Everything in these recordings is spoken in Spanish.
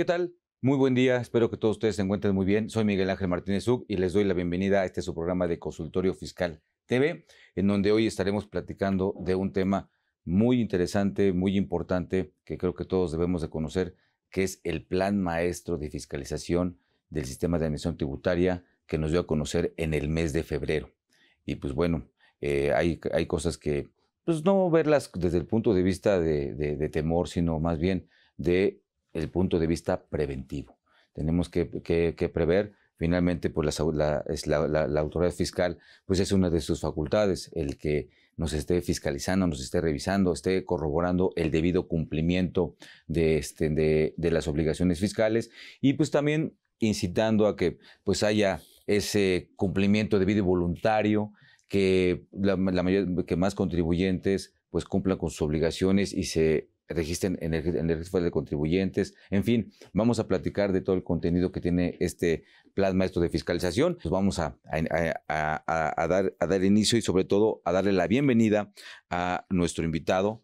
¿Qué tal? Muy buen día, espero que todos ustedes se encuentren muy bien. Soy Miguel Ángel Martínez Zub y les doy la bienvenida a este su programa de Consultorio Fiscal TV, en donde hoy estaremos platicando de un tema muy interesante, muy importante, que creo que todos debemos de conocer, que es el Plan Maestro de Fiscalización del Sistema de admisión Tributaria que nos dio a conocer en el mes de febrero. Y pues bueno, eh, hay, hay cosas que, pues no verlas desde el punto de vista de, de temor, sino más bien de el punto de vista preventivo. Tenemos que, prever finalmente pues la, autoridad fiscal pues es una de sus facultades el que nos esté fiscalizando, nos esté revisando, esté corroborando el debido cumplimiento de, este, las obligaciones fiscales y pues también incitando a que pues haya ese cumplimiento debido y voluntario que, la, mayor, que más contribuyentes pues cumplan con sus obligaciones y se registren en el, registro de contribuyentes. En fin, vamos a platicar de todo el contenido que tiene este plasma esto de fiscalización. Pues vamos a, dar, a dar inicio y sobre todo a darle la bienvenida a nuestro invitado.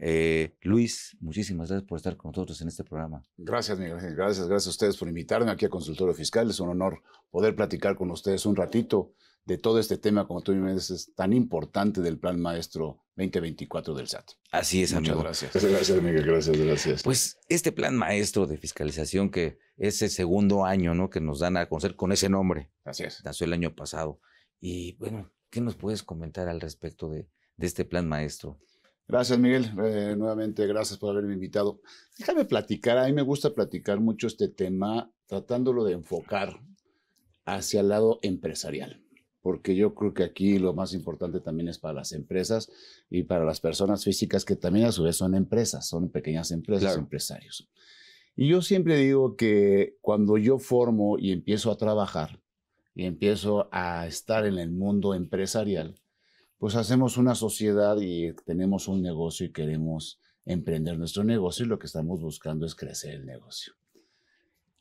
Eh, Luis, muchísimas gracias por estar con nosotros en este programa. Gracias, Miguel. Gracias, gracias a ustedes por invitarme aquí a Consultorio Fiscal. Es un honor poder platicar con ustedes un ratito de todo este tema, como tú me dices, tan importante del Plan Maestro 2024 del SAT. Así es, amigo. Muchas gracias. Gracias, Miguel. Gracias, gracias. Pues este Plan Maestro de Fiscalización, que es el segundo año ¿no? que nos dan a conocer con ese nombre. Así es. Nació el año pasado. Y bueno, ¿qué nos puedes comentar al respecto de, este Plan Maestro? Gracias, Miguel. Eh, nuevamente, gracias por haberme invitado. Déjame platicar. A mí me gusta platicar mucho este tema, tratándolo de enfocar hacia el lado empresarial porque yo creo que aquí lo más importante también es para las empresas y para las personas físicas que también a su vez son empresas, son pequeñas empresas, empresarios. Y yo siempre digo que cuando yo formo y empiezo a trabajar y empiezo a estar en el mundo empresarial, pues hacemos una sociedad y tenemos un negocio y queremos emprender nuestro negocio y lo que estamos buscando es crecer el negocio.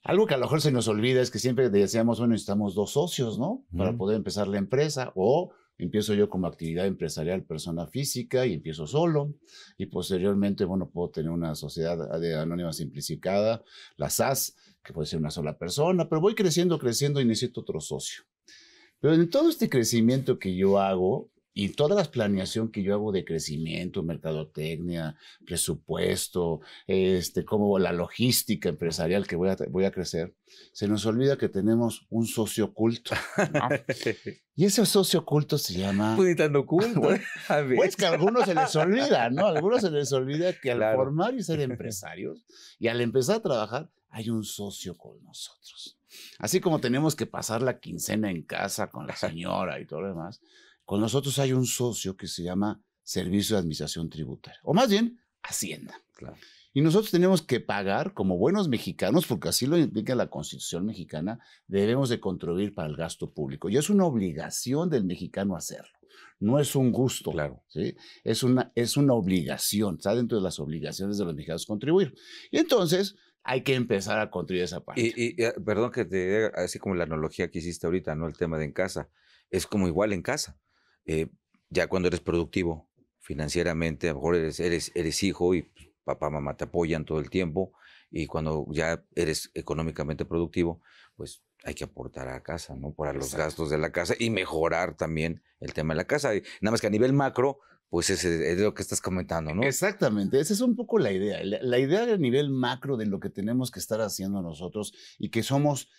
Algo que a lo mejor se nos olvida es que siempre decíamos, bueno, necesitamos dos socios, ¿no? Para poder empezar la empresa o empiezo yo como actividad empresarial persona física y empiezo solo y posteriormente, bueno, puedo tener una sociedad ah, de anónima simplificada, la SAS, que puede ser una sola persona, pero voy creciendo, creciendo y necesito otro socio. Pero en todo este crecimiento que yo hago, y toda la planeación que yo hago de crecimiento, mercadotecnia, presupuesto, este, como la logística empresarial que voy a, voy a crecer, se nos olvida que tenemos un socio oculto. y ese socio oculto se llama... Pues pues que algunos se les olvida, ¿no? A algunos se les olvida que al formar y ser empresarios y al empezar a trabajar, hay un socio con nosotros. Así como tenemos que pasar la quincena en casa con la señora y todo lo demás, con nosotros hay un socio que se llama Servicio de Administración Tributaria, o más bien Hacienda. Claro. Y nosotros tenemos que pagar como buenos mexicanos, porque así lo implica la Constitución mexicana, debemos de contribuir para el gasto público. Y es una obligación del mexicano hacerlo. No es un gusto, claro. ¿sí? es, una, es una obligación, está dentro de las obligaciones de los mexicanos contribuir. Y entonces hay que empezar a construir esa parte. Y, y eh, perdón que te así como la analogía que hiciste ahorita, ¿no? El tema de en casa. Es como igual en casa. Eh, ya cuando eres productivo financieramente, a lo mejor eres, eres, hijo y pues, papá, mamá te apoyan todo el tiempo, y cuando ya eres económicamente productivo, pues hay que aportar a casa, ¿no? Para los gastos de la casa y mejorar también el tema de la casa. nada más que a nivel macro, pues es es lo que estás comentando, ¿no? Exactamente, esa es un poco la idea. la idea a nivel macro de lo que tenemos que estar haciendo nosotros y que somos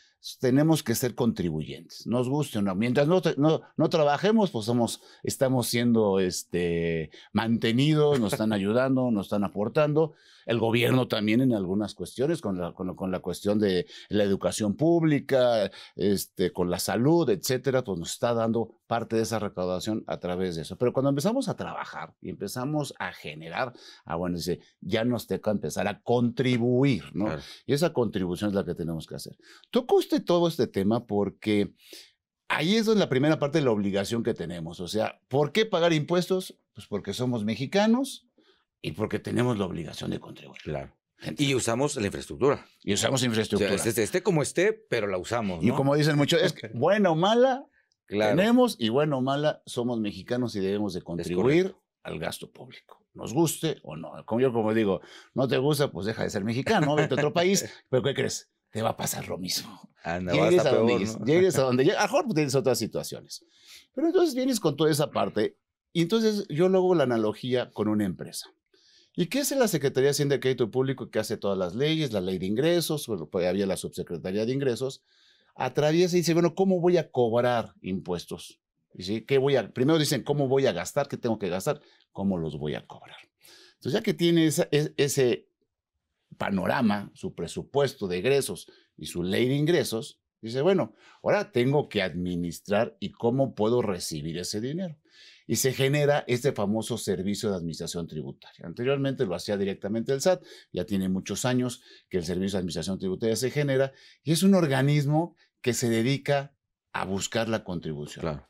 tenemos que ser contribuyentes, nos guste o no. Mientras no, trabajemos, pues somos, estamos siendo este, mantenidos, nos están ayudando, nos están aportando. El gobierno también en algunas cuestiones, con la, con, la cuestión de la educación pública, este, con la salud, etcétera, pues nos está dando parte de esa recaudación a través de eso. Pero cuando empezamos a trabajar y empezamos a generar, ah, dice, ya nos toca empezar a contribuir, ¿no? Y esa contribución es la que tenemos que hacer. ¿Tú todo este tema porque ahí es donde la primera parte de la obligación que tenemos. O sea, ¿por qué pagar impuestos? Pues porque somos mexicanos y porque tenemos la obligación de contribuir. Claro. Y usamos la infraestructura. Y usamos infraestructura. esté, este como esté, pero la usamos. Y como dicen muchos, es buena o mala, tenemos y buena o mala, somos mexicanos y debemos de contribuir al gasto público. Nos guste o no. Como yo como digo, no te gusta, pues deja de ser mexicano, vete a otro país. Pero ¿qué crees? te va a pasar lo mismo. Anda, ah, llegues, a donde llegues, a donde llegues, a pues, tienes otras situaciones. Pero entonces vienes con toda esa parte y entonces yo luego la analogía con una empresa. ¿Y qué es la Secretaría de Hacienda Crédito Público que hace todas las leyes, la ley de ingresos, pues, había la subsecretaría de ingresos? Atraviesa y dice, bueno, ¿cómo voy a cobrar impuestos? ¿Y sí? ¿Qué voy a, primero dicen, ¿cómo voy a gastar? ¿Qué tengo que gastar? ¿Cómo los voy a cobrar? Entonces, ya que tiene e, ese, panorama, su presupuesto de egresos y su ley de ingresos, dice, bueno, ahora tengo que administrar y cómo puedo recibir ese dinero. Y se genera este famoso servicio de administración tributaria. Anteriormente lo hacía directamente el SAT, ya tiene muchos años que el servicio de administración tributaria se genera y es un organismo que se dedica a buscar la contribución.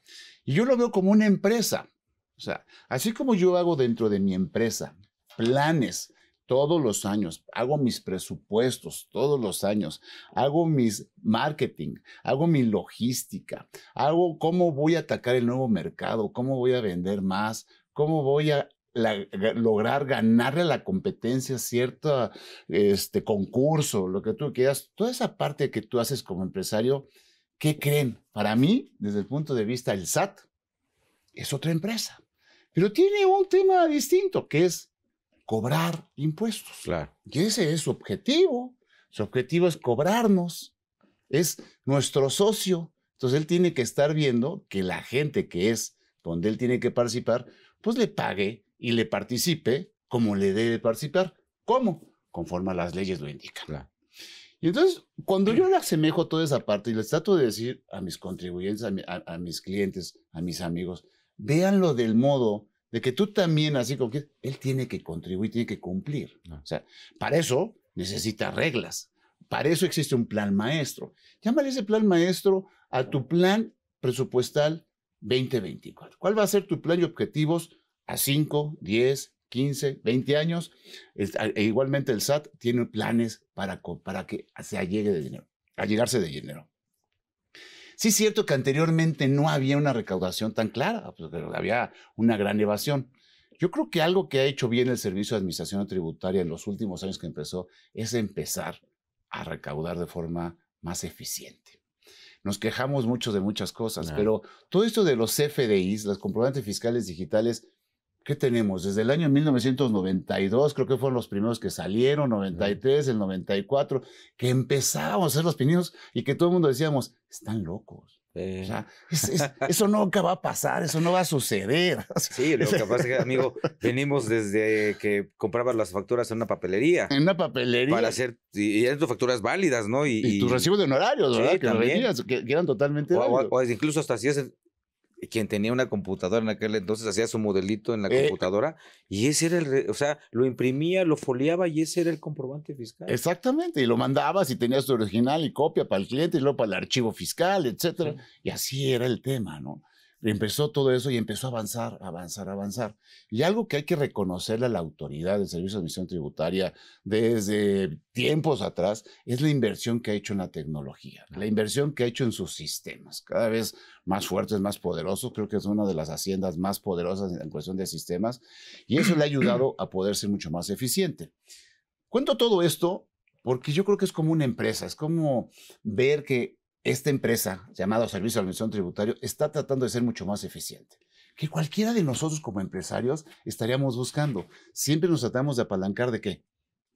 Y yo lo veo como una empresa. O sea, así como yo hago dentro de mi empresa planes todos los años, hago mis presupuestos todos los años, hago mis marketing, hago mi logística, hago cómo voy a atacar el nuevo mercado, cómo voy a vender más, cómo voy a lograr ganarle a la competencia cierto este, concurso, lo que tú quieras, toda esa parte que tú haces como empresario, ¿qué creen? Para mí, desde el punto de vista del SAT, es otra empresa, pero tiene un tema distinto, que es cobrar impuestos. Claro. Y ese es su objetivo. Su objetivo es cobrarnos. Es nuestro socio. Entonces él tiene que estar viendo que la gente que es donde él tiene que participar, pues le pague y le participe como le debe participar. ¿Cómo? Conforme las leyes lo indican. Y entonces, cuando yo le asemejo toda esa parte y le trato de decir a mis contribuyentes, a mis clientes, a mis amigos, véanlo del modo de que tú también, así como que él tiene que contribuir, tiene que cumplir. O sea, para eso necesita reglas. Para eso existe un plan maestro. Llámale ese plan maestro a tu plan presupuestal 2024. ¿Cuál va a ser tu plan y objetivos a 5, 10, 15, 20 años? E igualmente el SAT tiene planes para, para que se llegue de dinero, llegarse de dinero. Sí es cierto que anteriormente no había una recaudación tan clara, pues, había una gran evasión. Yo creo que algo que ha hecho bien el Servicio de Administración Tributaria en los últimos años que empezó es empezar a recaudar de forma más eficiente. Nos quejamos mucho de muchas cosas, pero todo esto de los CFDIs, las comprobantes fiscales digitales, ¿qué tenemos? Desde el año 1992, creo que fueron los primeros que salieron, 93, el 94, que empezábamos a hacer los pininos y que todo el mundo decíamos, están locos. O sea, eso nunca va a pasar, eso no va a suceder. Sí, lo que pasa es que, amigo, venimos desde que comprabas las facturas en una papelería. En una papelería. Para hacer, y, eran tus facturas válidas, ¿no? Y, tus recibos de honorarios, ¿verdad? Sí, que, que, eran totalmente válidos. O, incluso hasta hacías quien tenía una computadora en aquel entonces hacía su modelito en la eh, computadora y ese era el, o sea, lo imprimía, lo foliaba y ese era el comprobante fiscal. Exactamente, y lo mandabas y tenías tu original y copia para el cliente y luego para el archivo fiscal, etcétera, y así era el tema, ¿no? empezó todo eso y empezó a avanzar, avanzar, avanzar. Y algo que hay que reconocerle a la autoridad del Servicio de Administración Tributaria desde tiempos atrás es la inversión que ha hecho en la tecnología, la inversión que ha hecho en sus sistemas, cada vez más fuertes, más poderosos. Creo que es una de las haciendas más poderosas en cuestión de sistemas y eso le ha ayudado a poder ser mucho más eficiente. Cuento todo esto porque yo creo que es como una empresa, es como ver que esta empresa llamada Servicio de Administración Tributario está tratando de ser mucho más eficiente que cualquiera de nosotros como empresarios estaríamos buscando. Siempre nos tratamos de apalancar de qué?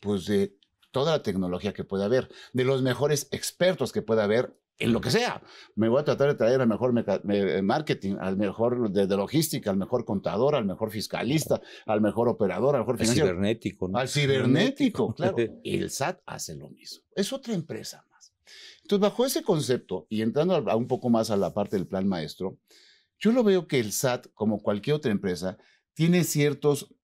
Pues de toda la tecnología que pueda haber, de los mejores expertos que pueda haber en lo que sea. Me voy a tratar de traer al mejor eh, marketing, al mejor de, logística, al mejor contador, al mejor fiscalista, al mejor operador, al mejor financiero. Al cibernético, ¿no? Al cibernético, claro. El SAT hace lo mismo. Es otra empresa. Entonces, bajo ese concepto, y entrando un poco más a la parte del plan maestro, yo lo veo que el SAT, como cualquier otra empresa, tiene ciertos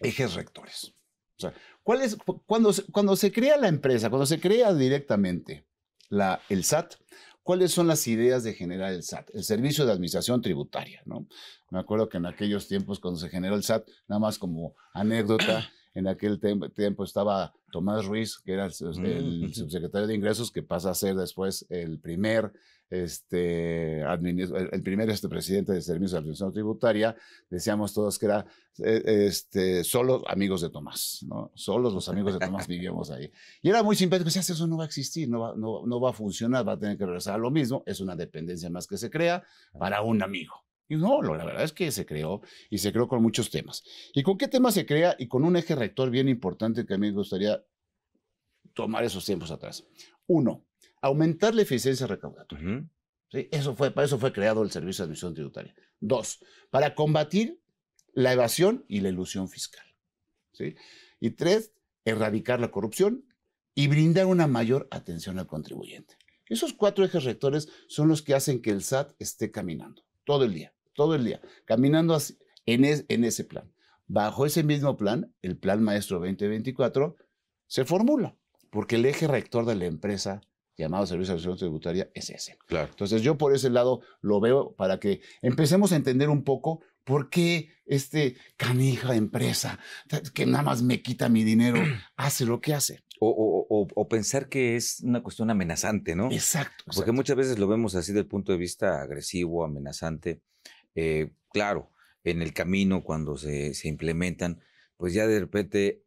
ejes rectores. O sea, cuando, cuando se crea la empresa, cuando se crea directamente la, el SAT, ¿cuáles son las ideas de generar el SAT? El Servicio de Administración Tributaria, ¿no? Me acuerdo que en aquellos tiempos cuando se generó el SAT, nada más como anécdota, en aquel tiempo estaba Tomás Ruiz, que era el, mm. subsecretario de Ingresos, que pasa a ser después el primer, este, el primer este, presidente de Servicios de Administración Tributaria. Decíamos todos que era eh, este, solo amigos de Tomás, ¿no? los amigos de Tomás vivíamos ahí. Y era muy simpático, decías, eso no va a existir, no no va a funcionar, va a tener que regresar a lo mismo. Es una dependencia más que se crea para un amigo. Y no, la verdad es que se creó y se creó con muchos temas. ¿Y con qué temas se crea? Y con un eje rector bien importante que a mí me gustaría tomar esos tiempos atrás. Uno, aumentar la eficiencia recaudatoria. Eso fue, para eso fue creado el Servicio de Admisión Tributaria. Dos, para combatir la evasión y la ilusión fiscal. ¿Sí? Y tres, erradicar la corrupción y brindar una mayor atención al contribuyente. Esos cuatro ejes rectores son los que hacen que el SAT esté caminando todo el día todo el día, caminando en, ese plan. Bajo ese mismo plan, el Plan Maestro 2024 se formula, porque el eje rector de la empresa llamado Servicio de Resolución Tributaria es ese. Entonces yo por ese lado lo veo para que empecemos a entender un poco por qué este canija empresa que nada más me quita mi dinero hace lo que hace. O, pensar que es una cuestión amenazante, ¿no? Exacto, exacto, Porque muchas veces lo vemos así desde el punto de vista agresivo, amenazante. Eh, claro, en el camino, cuando se, implementan, pues ya de repente,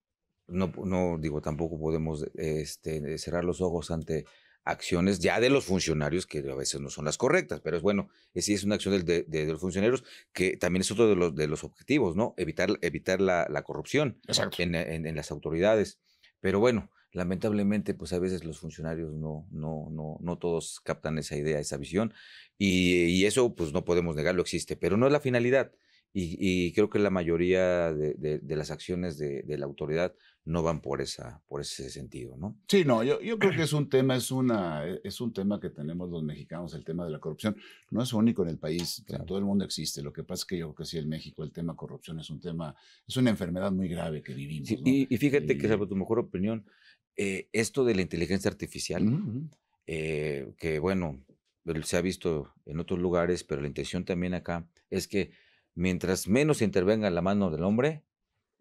no, no digo, tampoco podemos este, cerrar los ojos ante acciones ya de los funcionarios que a veces no son las correctas, pero es bueno, es, es una acción de, de, los funcionarios que también es otro de los, de los objetivos, ¿no? Evitar, evitar la, corrupción en, las autoridades. Pero bueno, lamentablemente, pues a veces los funcionarios no, no, no, no todos captan esa idea, esa visión, y, y eso, pues no podemos negarlo, existe, pero no es la finalidad. Y, y creo que la mayoría de, de, las acciones de, de, la autoridad no van por, esa, por ese sentido, ¿no? Sí, no, yo, yo creo que es un tema, es, una, e, es un tema que tenemos los mexicanos, el tema de la corrupción. No es único en el país, en todo el mundo existe. Lo que pasa es que yo creo que sí, en México el tema corrupción es un tema, es una enfermedad muy grave que vivimos. y, y, fíjate que, salvo tu mejor opinión, eh, esto de la inteligencia artificial, mm, mm. Eh, que bueno, se ha visto en otros lugares, pero la intención también acá es que mientras menos intervenga la mano del hombre,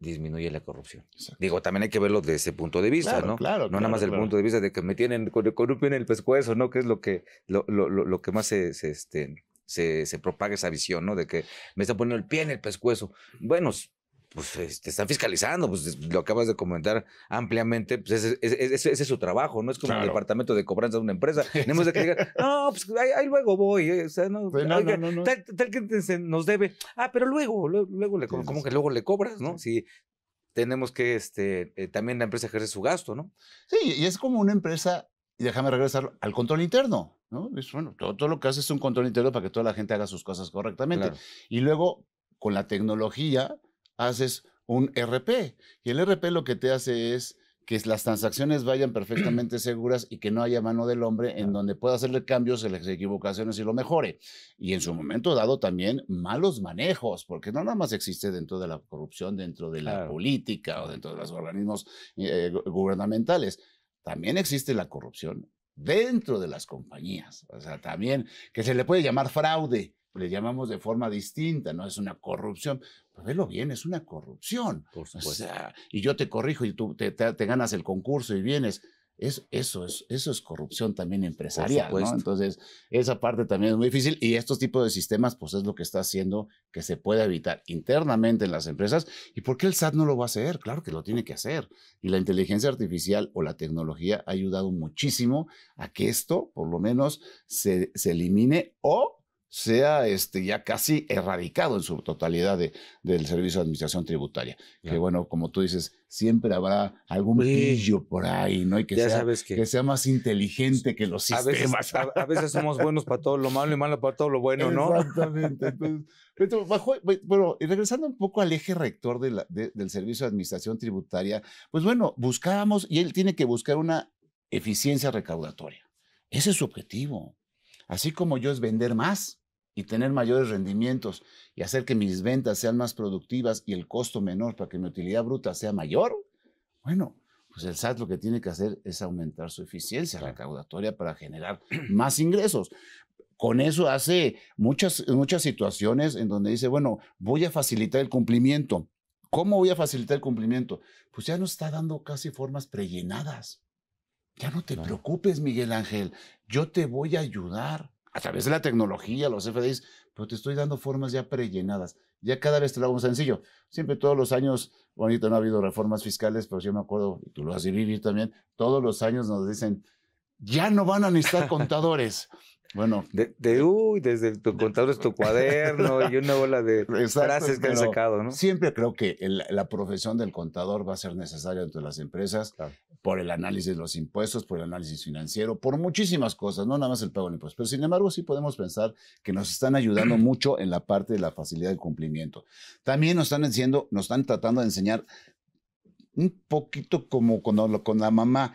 disminuye la corrupción. Digo, también hay que verlo desde ese punto de vista, ¿no? Claro, no nada más desde el punto de vista de que me tienen con, en el pescuezo, ¿no? Que es lo que, lo, que más se, este, se, se propaga esa visión, ¿no? De que me está poniendo el pie en el pescuezo. Bueno, pues te están fiscalizando, pues lo acabas de comentar ampliamente, pues ese, es su trabajo, no es como el departamento de cobranza de una empresa. Tenemos que digan, no, pues ahí, luego voy, eh, o sea, no, tal, que nos debe, ah, pero luego, luego, le, como, que luego le cobras, ¿no? Si tenemos que, este, eh, también la empresa ejerce su gasto, ¿no? Sí, y es como una empresa, y déjame regresar al control interno. ¿No? Es, bueno, todo, lo que hace es un control interno para que toda la gente haga sus cosas correctamente. Y luego, con la tecnología, haces un RP. Y el RP lo que te hace es que las transacciones vayan perfectamente seguras y que no haya mano del hombre en donde pueda hacerle cambios en las equivocaciones y lo mejore. Y en su momento dado también malos manejos, porque no nada más existe dentro de la corrupción, dentro de la política o dentro de los organismos eh, gubernamentales. También existe la corrupción dentro de las compañías. O sea, también que se le puede llamar fraude le llamamos de forma distinta, no es una corrupción. Pues velo bien, es una corrupción. O sea, y yo te corrijo y tú te, ganas el concurso y vienes. Es, eso, es, eso es corrupción también empresarial. ¿no? Entonces, esa parte también es muy difícil y estos tipos de sistemas, pues es lo que está haciendo que se pueda evitar internamente en las empresas. ¿Y por qué el SAT no lo va a hacer? Claro que lo tiene que hacer. Y la inteligencia artificial o la tecnología ha ayudado muchísimo a que esto, por lo menos, se, se elimine o sea este, ya casi erradicado en su totalidad de, del servicio de administración tributaria. Que bueno, como tú dices, siempre habrá algún brillo por ahí, ¿no? Y que, ya sea, sabes que, sea más inteligente que los sistemas. A veces, somos buenos para todo lo malo y malo para todo lo bueno, ¿no? Exactamente. y regresando un poco al eje rector de del servicio de administración tributaria, pues bueno, buscábamos, y él tiene que buscar una eficiencia recaudatoria. Ese es su objetivo. Así como yo es vender más, y tener mayores rendimientos y hacer que mis ventas sean más productivas y el costo menor para que mi utilidad bruta sea mayor, bueno, pues el SAT lo que tiene que hacer es aumentar su eficiencia recaudatoria para generar más ingresos. Con eso hace muchas, muchas situaciones en donde dice, bueno, voy a facilitar el cumplimiento. ¿Cómo voy a facilitar el cumplimiento? Pues ya nos está dando casi formas prellenadas. Ya no te preocupes, Miguel Ángel. Yo te voy a ayudar a través de la tecnología, los FDIs, pero te estoy dando formas ya prellenadas. Ya cada vez te lo hago sencillo. Siempre todos los años, bonito, no ha habido reformas fiscales, pero yo me acuerdo, y tú lo has vivido también, todos los años nos dicen, ya no van a necesitar contadores. Bueno. De, desde tu contador es tu cuaderno y una bola de Exacto, frases que han sacado, ¿no? Siempre creo que la profesión del contador va a ser necesaria entre las empresas por el análisis de los impuestos, por el análisis financiero, por muchísimas cosas, no nada más el pago de impuestos. Pero sin embargo, sí podemos pensar que nos están ayudando mucho en la parte de la facilidad de cumplimiento. También nos están nos están tratando de enseñar un poquito como con la mamá.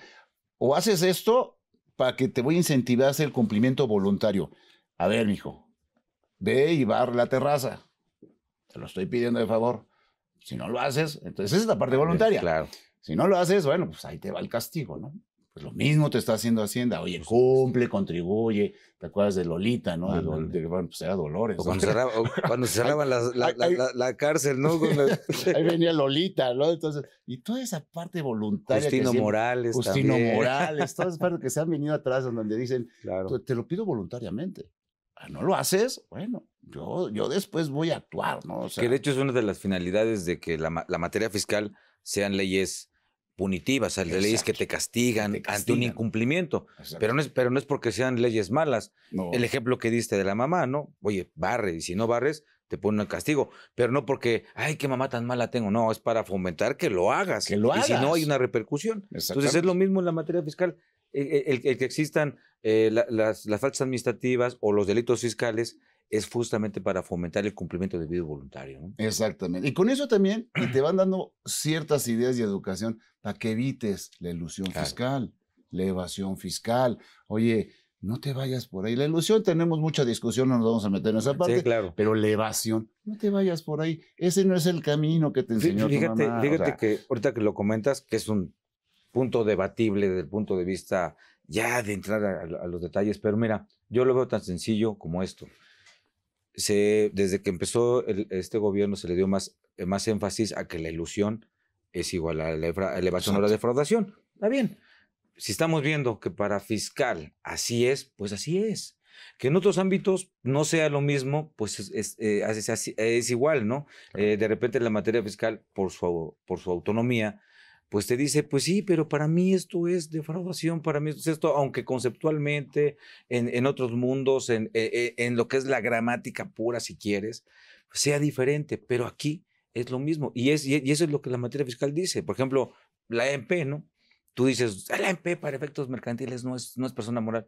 O haces esto para que te voy a incentivar a hacer el cumplimiento voluntario. A ver, mijo, ve y barre la terraza. Te lo estoy pidiendo de favor. Si no lo haces, entonces esa es la parte voluntaria. Claro. Si no lo haces, bueno, pues ahí te va el castigo, ¿no? Pues, lo mismo te está haciendo Hacienda. Oye, pues, cumple, contribuye. ¿Te acuerdas de Lolita, no? de, pues, era Dolores. cuando, cerraba, cerraban la, cárcel, ¿no? Ahí venía Lolita, ¿no? Entonces, y toda esa parte voluntaria. Justino Morales. Justino Morales, todas esas partes que se han venido atrás donde dicen, claro. te lo pido voluntariamente. Ah, ¿No lo haces? Bueno, yo, yo después voy a actuar, ¿no? que de hecho es una de las finalidades de que la materia fiscal sean leyes punitivas, hay leyes que te castigan, ante un incumplimiento. Pero no, es, pero no es porque sean leyes malas. El ejemplo que diste de la mamá, ¿no? Oye, barre, y si no barres, te ponen el castigo. Pero no porque, ay, qué mamá tan mala tengo. No, es para fomentar que lo hagas. Que lo hagas. Y si no, hay una repercusión. Entonces es lo mismo en la materia fiscal. E, e, el, que existan eh, las, faltas administrativas o los delitos fiscales es justamente para fomentar el cumplimiento debido voluntario. Exactamente. Y con eso también te van dando ciertas ideas de educación ¿A que evites la ilusión fiscal, la evasión fiscal. Oye, no te vayas por ahí. La ilusión tenemos mucha discusión, no nos vamos a meter en esa parte, claro. pero la evasión, no te vayas por ahí. Ese no es el camino que te enseñó tu mamá. que ahorita que lo comentas, que es un punto debatible desde el punto de vista ya de entrar a, los detalles, pero mira, yo lo veo tan sencillo como esto. desde que empezó este gobierno se le dio más, más énfasis a que la ilusión es igual a la elevación o la defraudación. Está bien. Si estamos viendo que para fiscal así es, pues así es. Que en otros ámbitos no sea lo mismo, pues es, es, eh, igual, ¿no? Eh, de repente la materia fiscal, por su, por su autonomía, pues te dice, pues sí, pero para mí esto es defraudación, para mí esto es esto, aunque conceptualmente en, otros mundos, e, e, en, lo que es la gramática pura, si quieres, sea diferente, pero aquí es lo mismo. Y, es, eso es lo que la materia fiscal dice. Por ejemplo, la EMP, ¿no? Tú dices, ah, la EMP para efectos mercantiles no es, no es persona moral.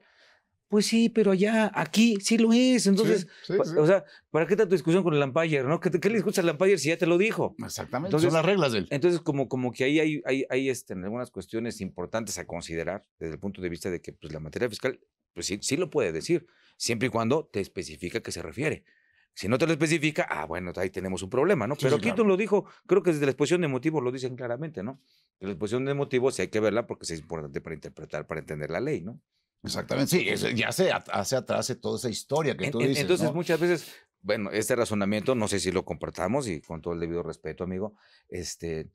Pues sí, pero allá, aquí sí lo es. Entonces, o sea, ¿para qué está tu discusión con el empire no? ¿Qué, le escuchas al si ya te lo dijo? Exactamente, son las reglas del. Entonces, como, como que ahí hay, hay, este, algunas cuestiones importantes a considerar desde el punto de vista de que pues, la materia fiscal, pues sí, sí lo puede decir, siempre y cuando te especifica a qué se refiere. Si no te lo especifica, ah, bueno, ahí tenemos un problema, ¿no? Pero aquí lo dijo, creo que desde la exposición de motivos lo dicen claramente, ¿no? la exposición de motivos hay que verla porque es importante para interpretar, para entender la ley, ¿no? Exactamente, sí, ya se hace atrás toda esa historia que tú dices. Entonces, muchas veces, bueno, este razonamiento, no sé si lo compartamos y con todo el debido respeto, amigo, este,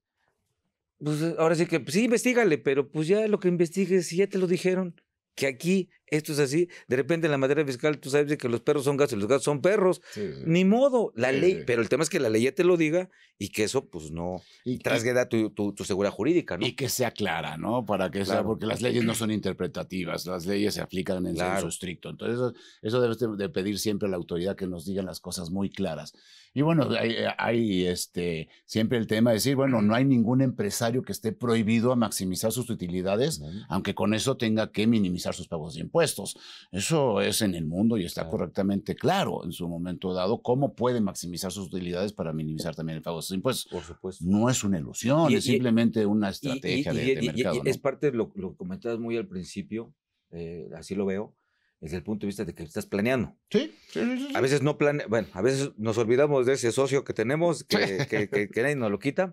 pues ahora sí que, pues, sí, investigale, pero pues ya lo que investigues, si ya te lo dijeron, que aquí esto es así. De repente en la materia fiscal tú sabes que los perros son gatos y los gatos son perros. Ni modo, la ley. Pero el tema es que la ley ya te lo diga y que eso pues no y trasgueda tu, tu, seguridad jurídica. ¿no? Y que sea clara, ¿no? Para que sea, porque las leyes no son interpretativas, las leyes se aplican en su estricto. Entonces eso, debes de pedir siempre a la autoridad que nos digan las cosas muy claras. Y bueno, eh, hay, este, siempre el tema de decir, bueno, no hay ningún empresario que esté prohibido a maximizar sus utilidades, aunque con eso tenga que minimizar sus pagos de impuestos. Eso es en el mundo y está correctamente claro en su momento dado cómo puede maximizar sus utilidades para minimizar también el pago de sus impuestos. Por supuesto. No es una ilusión, es simplemente una estrategia de, mercado. Es parte lo que comentabas muy al principio, eh, así lo veo desde el punto de vista de que estás planeando. Sí. sí, sí, A veces no planea, bueno, a veces nos olvidamos de ese socio que tenemos, que, nadie nos lo quita,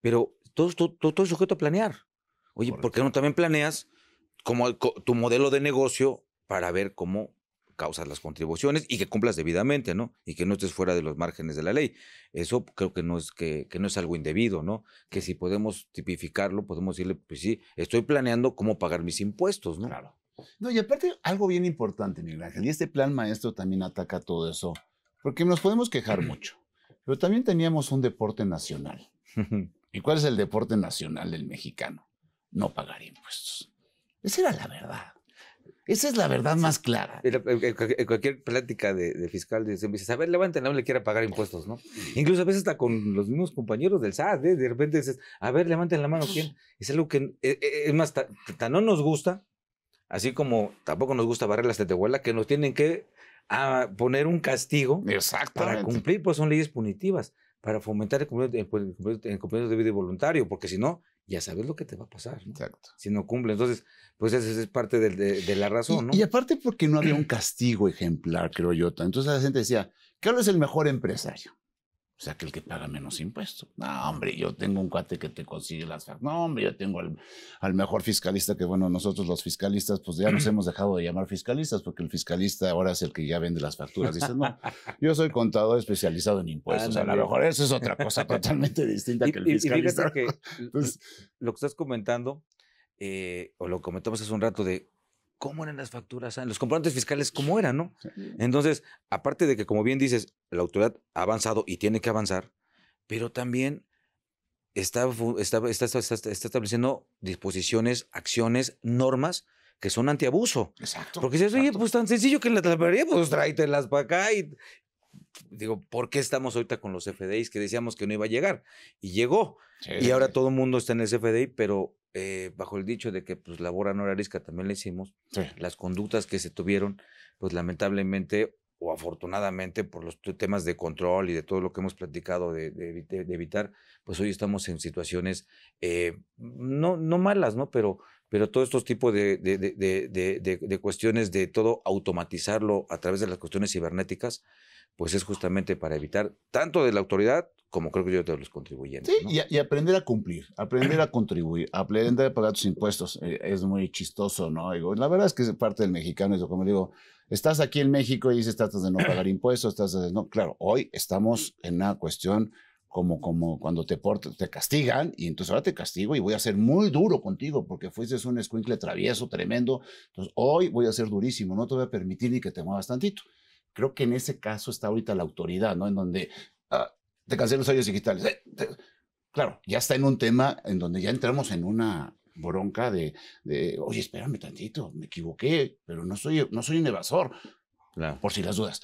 pero todo, todo, es sujeto a planear. Oye, ¿por qué no también planeas como tu modelo de negocio para ver cómo causas las contribuciones y que cumplas debidamente, ¿no? Y que no estés fuera de los márgenes de la ley. Eso creo que no es, que, no es algo indebido, ¿no? Que si podemos tipificarlo, podemos decirle, pues sí, estoy planeando cómo pagar mis impuestos, ¿no? Claro. No, y aparte, algo bien importante, Miguel Ángel, y este plan maestro también ataca todo eso, porque nos podemos quejar mucho, pero también teníamos un deporte nacional. ¿Y cuál es el deporte nacional del mexicano? No pagar impuestos. Esa era la verdad. Esa es la verdad más clara. En eh, eh, eh, cualquier plática de, fiscal dice, a ver, levanten, no le quiera pagar impuestos, ¿no? Incluso a veces hasta con los mismos compañeros del SAD, de repente dices, a ver, levanten la mano, ¿quién? Es algo que, es más, tan no nos gusta, así como tampoco nos gusta barrer las tetehuelas, que nos tienen que ah, poner un castigo para cumplir, pues son leyes punitivas, para fomentar el cumplimiento, el, cumplimiento de vida voluntario, porque si no, ya sabes lo que te va a pasar, Exacto. Si no cumple. Entonces, pues esa es parte de, la razón, Y, aparte porque no había un castigo ejemplar, creo yo. Entonces la gente decía, Carlos es el mejor empresario. O sea, que el que paga menos impuestos. No, hombre, yo tengo un cuate que te consigue las facturas. No, hombre, yo tengo al, mejor fiscalista que, bueno, nosotros los fiscalistas, pues ya nos hemos dejado de llamar fiscalistas porque el fiscalista ahora es el que ya vende las facturas. Dices, no, yo soy contador especializado en impuestos. O sea, a lo mejor eso es otra cosa totalmente distinta que el fiscalista. lo que estás comentando, eh, o lo comentamos hace un rato de cómo eran las facturas, los comprobantes fiscales, cómo eran, ¿no? Entonces, aparte de que, como bien dices, la autoridad ha avanzado y tiene que avanzar, pero también está, está, estableciendo disposiciones, acciones, normas que son antiabuso. Exacto. Porque si es, pues tan sencillo que la traería, pues tráetelas para acá y. Digo, ¿por qué estamos ahorita con los FDIs que decíamos que no iba a llegar? Y llegó. y ahora todo el mundo está en el CFDI, pero eh, bajo el dicho de que pues bora no arisca también le hicimos, las conductas que se tuvieron, pues lamentablemente o afortunadamente por los temas de control y de todo lo que hemos platicado de, evitar, pues hoy estamos en situaciones eh, no, no malas, ¿no? Pero, pero todos estos tipos de, cuestiones de todo automatizarlo a través de las cuestiones cibernéticas, pues es justamente para evitar tanto de la autoridad como creo que yo de los contribuyentes. Sí, y, aprender a cumplir, aprender a contribuir, aprender a pagar tus impuestos. Eh, es muy chistoso, ¿no? Digo, la verdad es que es parte del mexicano, eso como digo, estás aquí en México y dices, tratas de no pagar impuestos, estás de no. Claro, hoy estamos en una cuestión como, como cuando te, te castigan y entonces ahora te castigo y voy a ser muy duro contigo porque fuiste un escuincle travieso, tremendo. Entonces hoy voy a ser durísimo, no te voy a permitir ni que te muevas tantito. Creo que en ese caso está ahorita la autoridad, ¿no? En donde ah, te cancelan los sellos digitales. Eh, claro, ya está en un tema en donde ya entramos en una bronca de, oye, espérame tantito, me equivoqué, pero no soy, no soy un evasor, claro. por si las dudas.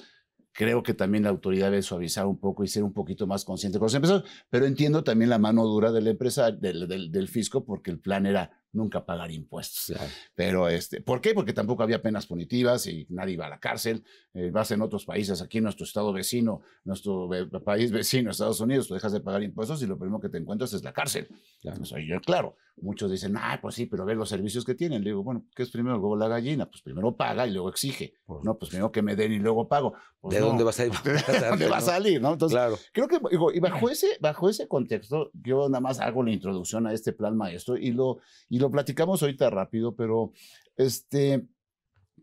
Creo que también la autoridad debe suavizar un poco y ser un poquito más consciente con los empresarios, pero entiendo también la mano dura del empresario, del, del fisco, porque el plan era nunca pagar impuestos. Pero, este, ¿por qué? Porque tampoco había penas punitivas y nadie iba a la cárcel. Eh, vas en otros países, aquí en nuestro estado vecino, nuestro país vecino, Estados Unidos, tú dejas de pagar impuestos y lo primero que te encuentras es la cárcel. Claro. yo, claro, muchos dicen, ah, pues sí, pero ve los servicios que tienen. Le digo, bueno, ¿qué es primero? Luego la gallina. Pues primero paga y luego exige. no, pues primero que me den y luego pago. Pues ¿De dónde vas a ir? ¿De dónde va a salir? ¿no? Entonces, claro. creo que, digo, y bajo ese, bajo ese contexto, yo nada más hago la introducción a este plan maestro y lo... Y y lo platicamos ahorita rápido, pero este,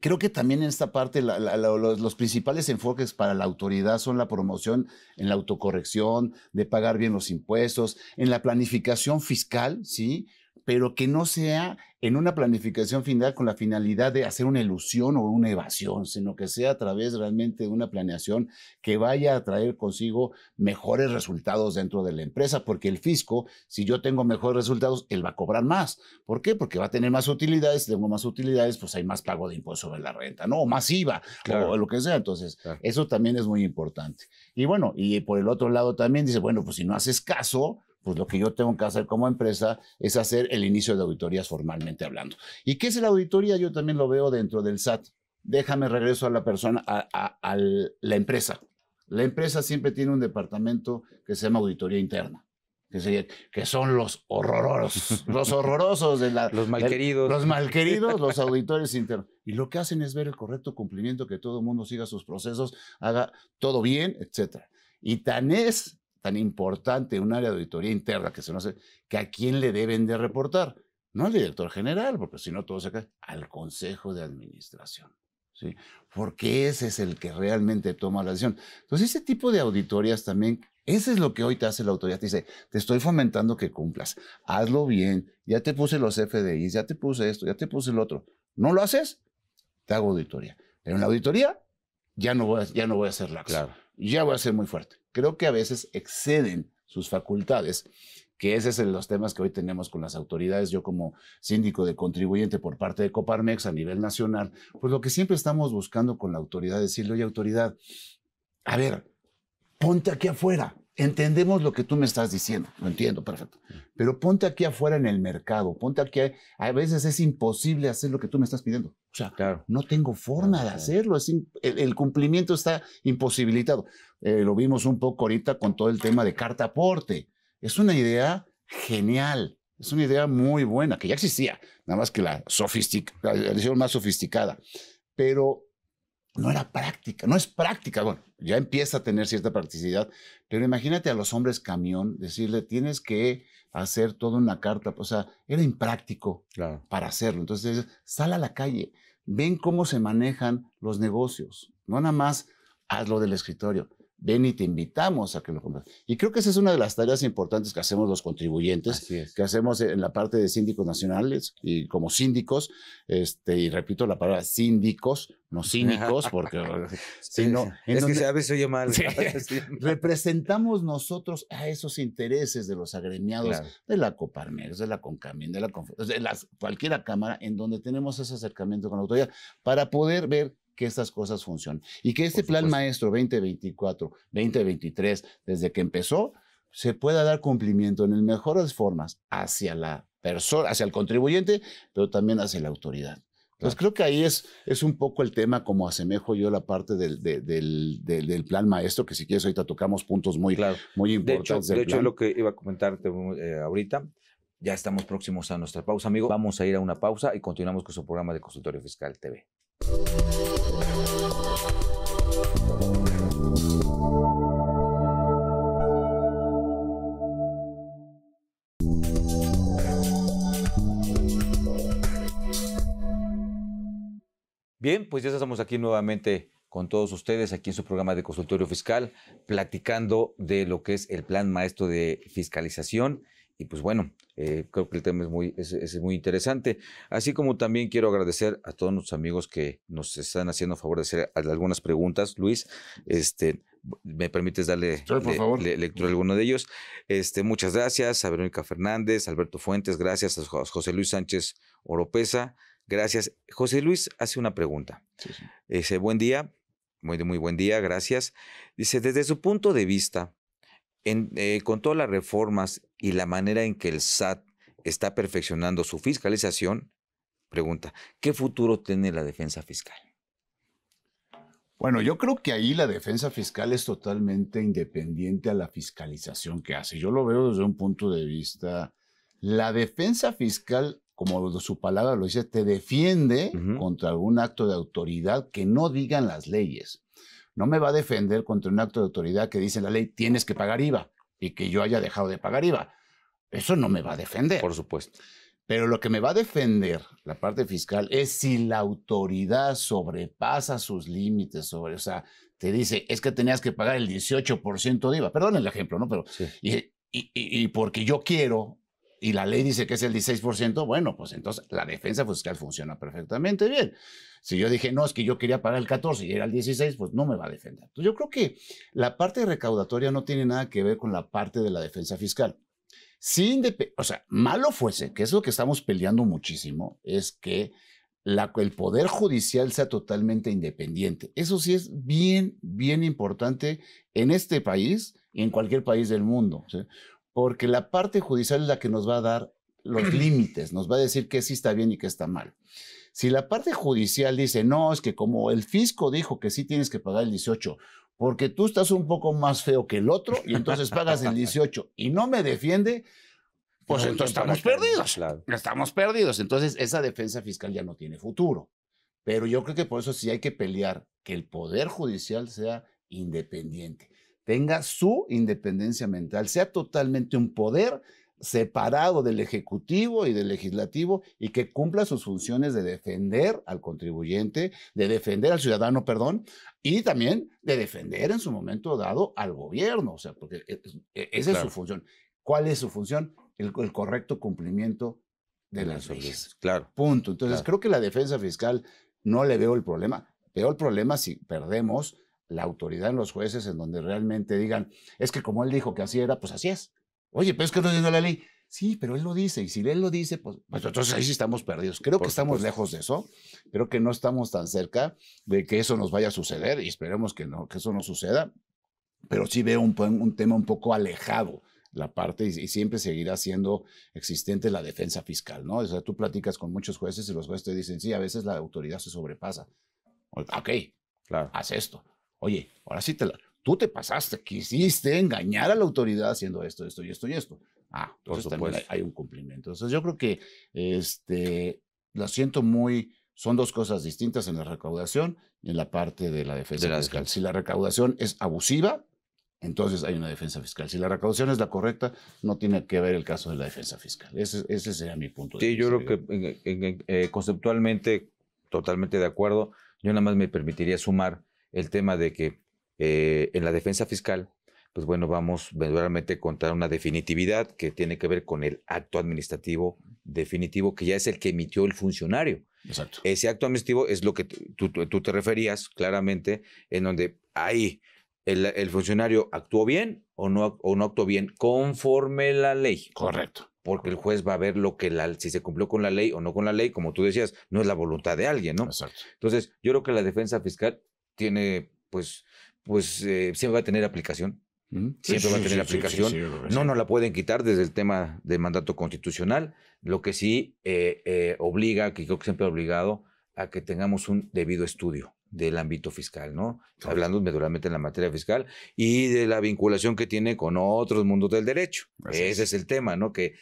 creo que también en esta parte los, los, principales enfoques para la autoridad son la promoción en la autocorrección, de pagar bien los impuestos, en la planificación fiscal, ¿sí? pero que no sea en una planificación final con la finalidad de hacer una ilusión o una evasión, sino que sea a través realmente de una planeación que vaya a traer consigo mejores resultados dentro de la empresa, porque el fisco, si yo tengo mejores resultados, él va a cobrar más. ¿Por qué? Porque va a tener más utilidades, si tengo más utilidades, pues hay más pago de impuestos sobre la renta, ¿no? O más IVA, o lo que sea. Entonces, eso también es muy importante. Y bueno, y por el otro lado también dice, bueno, pues si no haces caso, pues lo que yo tengo que hacer como empresa es hacer el inicio de auditorías formalmente hablando. ¿Y qué es la auditoría? Yo también lo veo dentro del SAT. Déjame regreso a la persona, a, la empresa. La empresa siempre tiene un departamento que se llama auditoría interna que, son los horrorosos, los horrorosos de la, los malqueridos, los malqueridos, los auditores internos. Y lo que hacen es ver el correcto cumplimiento, que todo el mundo siga sus procesos, haga todo bien, etcétera. Y tan es tan importante, un área de auditoría interna que se no hace, que a quién le deben de reportar. No al director general, porque si no todo se al consejo de administración. ¿sí? Porque ese es el que realmente toma la decisión. Entonces, ese tipo de auditorías también, ese es lo que hoy te hace la autoridad. Te dice, te estoy fomentando que cumplas, hazlo bien, ya te puse los FDIs, ya te puse esto, ya te puse el otro. ¿No lo haces? Te hago auditoría. Pero en una auditoría ya no voy a, ya no voy a Claro ya voy a ser muy fuerte. Creo que a veces exceden sus facultades, que ese es de los temas que hoy tenemos con las autoridades. Yo como síndico de contribuyente por parte de Coparmex a nivel nacional, pues lo que siempre estamos buscando con la autoridad, decirle, y autoridad, a ver, ponte aquí afuera, entendemos lo que tú me estás diciendo, lo entiendo, perfecto. Pero ponte aquí afuera en el mercado, ponte aquí, a, veces es imposible hacer lo que tú me estás pidiendo. O sea, claro. no tengo forma de hacerlo, el, cumplimiento está imposibilitado. Eh, lo vimos un poco ahorita con todo el tema de carta aporte. Es una idea genial, es una idea muy buena, que ya existía, nada más que la, sofistic, la más sofisticada. Pero no era práctica, no es práctica. Bueno, ya empieza a tener cierta practicidad, pero imagínate a los hombres camión decirle tienes que hacer toda una carta, o sea, era impráctico para hacerlo. Entonces, sal a la calle, ven cómo se manejan los negocios, no nada más hazlo del escritorio ven y te invitamos a que lo compras. Y creo que esa es una de las tareas importantes que hacemos los contribuyentes, que hacemos en la parte de síndicos nacionales y como síndicos, este, y repito la palabra síndicos, no cínicos, porque eh, sí, sino, es que a veces oye mal. representamos nosotros a esos intereses de los agremiados de la Coparmex, de la Concamín, de la Conf de las, cámara en donde tenemos ese acercamiento con la autoridad para poder ver que estas cosas funcionen. Y que este plan maestro 2024, 2023, desde que empezó, se pueda dar cumplimiento en las mejores formas hacia la persona, hacia el contribuyente, pero también hacia la autoridad. Pues creo que ahí es, es un poco el tema, como asemejo yo la parte del, del, plan maestro, que si quieres ahorita tocamos puntos muy, muy importantes. De hecho, de hecho lo que iba a comentarte eh, ahorita, ya estamos próximos a nuestra pausa, amigo. Vamos a ir a una pausa y continuamos con su programa de Consultorio Fiscal TV. Bien, pues ya estamos aquí nuevamente con todos ustedes aquí en su programa de consultorio fiscal, platicando de lo que es el plan maestro de fiscalización. Y pues bueno, eh, creo que el tema es muy, es, muy interesante. Así como también quiero agradecer a todos nuestros amigos que nos están haciendo favor de hacer algunas preguntas. Luis, este, me permites darle lectura a alguno de ellos. Este, muchas gracias a Verónica Fernández, Alberto Fuentes, gracias a José Luis Sánchez Oropesa, Gracias. José Luis hace una pregunta. Sí, Dice, buen día, muy, muy buen día, gracias. Dice, desde su punto de vista, eh, con todas las reformas y la manera en que el SAT está perfeccionando su fiscalización, pregunta, ¿qué futuro tiene la defensa fiscal? Bueno, yo creo que ahí la defensa fiscal es totalmente independiente a la fiscalización que hace. Yo lo veo desde un punto de vista, la defensa fiscal como su palabra lo dice, te defiende contra algún acto de autoridad que no digan las leyes. No me va a defender contra un acto de autoridad que dice la ley, tienes que pagar IVA y que yo haya dejado de pagar IVA. Eso no me va a defender. Por supuesto. Pero lo que me va a defender la parte fiscal es si la autoridad sobrepasa sus límites, sobre, o sea, te dice, es que tenías que pagar el 18% de IVA. Perdón el ejemplo, ¿no? Pero, y, y, porque yo quiero y la ley dice que es el 16%, bueno, pues entonces la defensa fiscal funciona perfectamente bien. Si yo dije, no, es que yo quería pagar el 14 y era el 16, pues no me va a defender. yo creo que la parte recaudatoria no tiene nada que ver con la parte de la defensa fiscal. Sin o sea, malo fuese, que es lo que estamos peleando muchísimo, es que el poder judicial sea totalmente independiente. Eso sí es bien, bien importante en este país y en cualquier país del mundo. ¿sí? porque la parte judicial es la que nos va a dar los límites, nos va a decir qué sí está bien y qué está mal. Si la parte judicial dice, no, es que como el fisco dijo que sí tienes que pagar el 18, porque tú estás un poco más feo que el otro y entonces pagas el 18 y no me defiende, pues entonces estamos perdidos. Estamos perdidos. Entonces esa defensa fiscal ya no tiene futuro. Pero yo creo que por eso sí hay que pelear que el Poder Judicial sea independiente tenga su independencia mental, sea totalmente un poder separado del Ejecutivo y del Legislativo y que cumpla sus funciones de defender al contribuyente, de defender al ciudadano, perdón, y también de defender en su momento dado al gobierno, o sea, porque e, e, esa es su función. ¿Cuál es su función? El, correcto cumplimiento de, las leyes. Claro. Punto. Entonces, creo que la defensa fiscal no le veo el problema. Veo el problema si perdemos la autoridad en los jueces en donde realmente digan, es que como él dijo que así era, pues así es. Oye, pero es que no dice la ley. Sí, pero él lo dice, y si él lo dice, pues, pues entonces ahí sí estamos perdidos. Creo que estamos lejos de eso, creo que no estamos tan cerca de que eso nos vaya a suceder, y esperemos que, no, que eso no suceda, pero sí veo un, tema un poco alejado la parte y, siempre seguirá siendo existente la defensa fiscal, ¿no? O sea, tú platicas con muchos jueces y los jueces te dicen, sí, a veces la autoridad se sobrepasa. Ok, claro. haz esto. Oye, ahora sí te la, tú te pasaste, quisiste engañar a la autoridad haciendo esto, esto y esto y esto. Ah, entonces también hay, un cumplimiento. Entonces yo creo que este, lo siento muy, son dos cosas distintas en la recaudación y en la parte de la defensa fiscal. Si la recaudación es abusiva, entonces hay una defensa fiscal. Si la recaudación es la correcta, no tiene que ver el caso de la defensa fiscal. Ese, ese sería mi punto sí, de yo creo que eh, conceptualmente, totalmente de acuerdo. Yo nada más me permitiría sumar el tema de que eh, en la defensa fiscal, pues bueno, vamos verdaderamente contar una definitividad que tiene que ver con el acto administrativo definitivo, que ya es el que emitió el funcionario. Exacto. Ese acto administrativo es lo que tú, te referías claramente, en donde ahí el, funcionario actuó bien o no, o no actuó bien conforme la ley. Correcto. Porque el juez va a ver lo que la, si se cumplió con la ley o no con la ley, como tú decías, no es la voluntad de alguien, ¿no? Exacto. Entonces, yo creo que la defensa fiscal tiene, pues, pues eh, siempre va a tener aplicación. Siempre va a tener aplicación. no no nos la pueden quitar desde el tema del mandato constitucional, lo que sí eh, eh, obliga, que creo que siempre ha obligado, a que tengamos un debido estudio del ámbito fiscal, ¿no? Hablando naturalmente en la materia fiscal y de la vinculación que tiene con otros mundos del derecho. Ese es. es el tema, ¿no? Que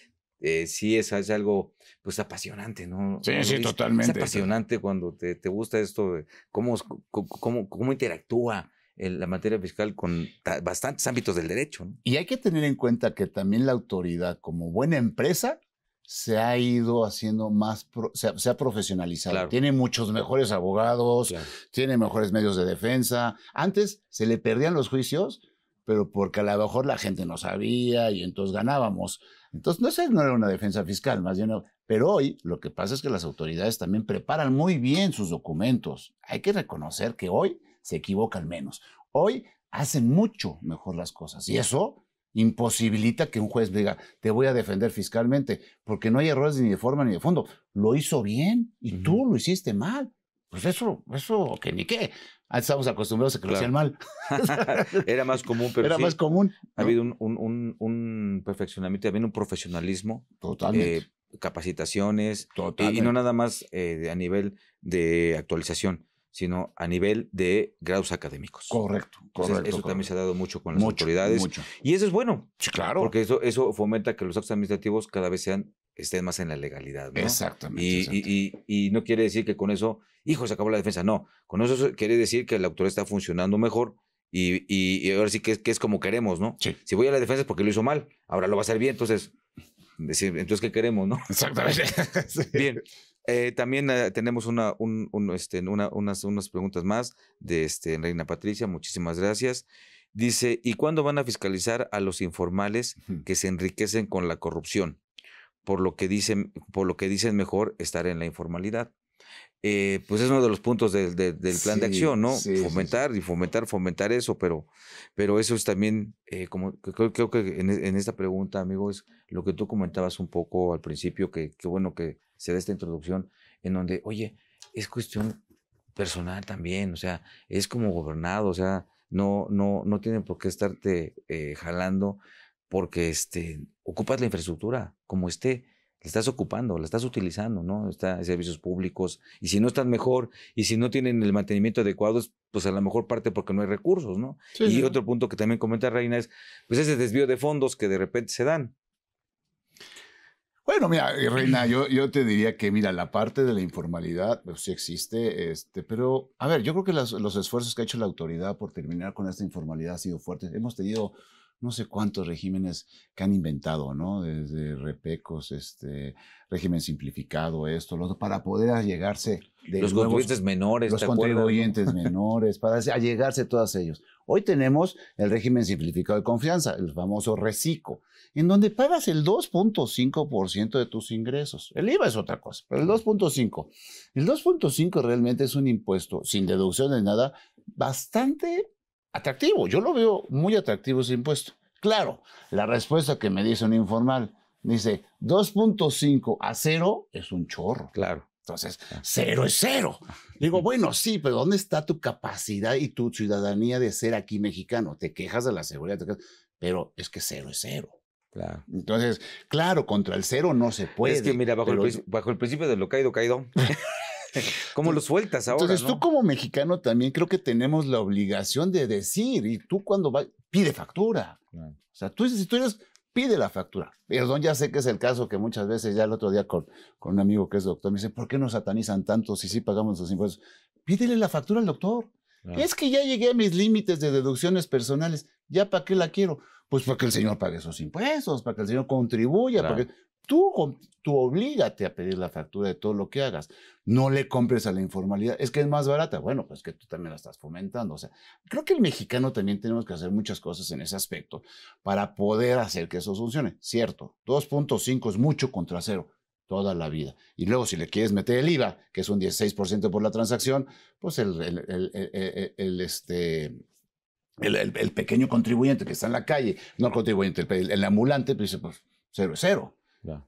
eh, sí es, algo pues apasionante, ¿no? Sí, sí, totalmente. Es apasionante cuando te, te, gusta esto, cómo, cómo, cómo interactúa la materia fiscal con bastantes ámbitos del derecho. ¿no? Y hay que tener en cuenta que también la autoridad, como buena empresa, se ha ido haciendo más, se, ha, profesionalizado. Tiene muchos mejores abogados, tiene mejores medios de defensa. Antes se le perdían los juicios, pero porque a lo mejor la gente no sabía y entonces ganábamos. Entonces, no, es no era una defensa fiscal, más bien, pero hoy lo que pasa es que las autoridades también preparan muy bien sus documentos. Hay que reconocer que hoy se equivocan menos. Hoy hacen mucho mejor las cosas y eso imposibilita que un juez diga, te voy a defender fiscalmente, porque no hay errores ni de forma ni de fondo. Lo hizo bien y tú lo hiciste mal. Pues eso, eso, que ni qué. Estamos acostumbrados a que lo hacían mal. Era más común, pero Era más común. Ha habido un, perfeccionamiento, un, habido también un profesionalismo. Totalmente. Eh, capacitaciones. Totalmente. Eh, y, no nada más eh, a nivel de actualización, sino a nivel de grados académicos. Correcto, correcto. eso también se ha dado mucho con las autoridades. Y eso es bueno. Sí, claro. Porque eso, eso fomenta que los actos administrativos cada vez sean estén más en la legalidad. Exactamente. Y, no quiere decir que con eso, hijos, se acabó la defensa. No, con eso quiere decir que la autoridad está funcionando mejor y, ahora sí que es, es como queremos, ¿no? Sí. Si voy a la defensa es porque lo hizo mal, ahora lo va a hacer bien, entonces, entonces ¿qué queremos, no? Exactamente. Bien. Eh, también eh, tenemos una, un, este, unas, unas preguntas más de este, Reina Patricia, muchísimas gracias. Dice, ¿y cuándo van a fiscalizar a los informales que se enriquecen con la corrupción? por lo que dicen, por lo que dicen mejor estar en la informalidad. Eh, pues es uno de los puntos del plan de acción, ¿no? fomentar y fomentar, fomentar eso, pero, pero eso es también, eh, como creo, que e, en, esta pregunta, amigo, es lo que tú comentabas un poco al principio, que, que bueno que se da esta introducción, en donde, oye, es cuestión personal también, o sea, es como gobernado, o sea, no, no, no tienen por qué estarte eh, jalando porque este, ocupas la infraestructura como esté, la estás ocupando, la estás utilizando, ¿no? Está en servicios públicos, y si no están mejor, y si no tienen el mantenimiento adecuado, pues a lo mejor parte porque no hay recursos, ¿no? y otro punto que también comenta Reina es, pues ese desvío de fondos que de repente se dan. Bueno, mira, eh, Reina, yo, yo te diría que, mira, la parte de la informalidad pues, sí existe, este, pero, a ver, yo creo que los esfuerzos que ha hecho la autoridad por terminar con esta informalidad han sido fuertes. Hemos tenido no sé cuántos regímenes que han inventado, ¿no? Desde repecos, este, régimen simplificado, esto, lo otro, para poder allegarse de los contribuyentes menores, los contribuyentes menores, para allegarse todos ellos. Hoy tenemos el régimen simplificado de confianza, el famoso reciclo, en donde pagas el 2.5% de tus ingresos. El IVA es otra cosa, pero el 2.5. El 2.5 realmente es un impuesto sin deducción de nada bastante atractivo. Yo lo veo muy atractivo ese impuesto. Claro, la respuesta que me dice un informal dice 2.5 a 0 es un chorro. Claro. Entonces, ah. cero es cero. Digo, bueno, sí, pero ¿dónde está tu capacidad y tu ciudadanía de ser aquí mexicano? Te quejas de la seguridad, pero es que cero es cero. Claro. Entonces, claro, contra el cero no se puede. Es que mira, bajo, el, bajo el principio de lo caído, caído. Como los sueltas ahora? Entonces, tú como mexicano también creo que tenemos la obligación de decir, y tú cuando vas, pide factura. O sea, tú dices, si tú eres, pide la factura. Perdón, ya sé que es el caso que muchas veces, ya el otro día con, con un amigo que es doctor, me dice, ¿por qué nos satanizan tanto si sí pagamos los impuestos? Pídele la factura al doctor. Es que ya llegué a mis límites de deducciones personales. ¿Ya para qué la quiero? Pues para que el señor pague esos impuestos, para que el señor contribuya. Para que tú, tú obligate a pedir la factura de todo lo que hagas. No le compres a la informalidad. Es que es más barata. Bueno, pues que tú también la estás fomentando. O sea, creo que el mexicano también tenemos que hacer muchas cosas en ese aspecto para poder hacer que eso funcione. Cierto, 2.5 es mucho contra cero toda la vida. Y luego si le quieres meter el IVA, que es un 16% por la transacción, pues el, el, este, el, pequeño contribuyente que está en la calle, no el contribuyente, el, ambulante, pues dice, pues cero es cero.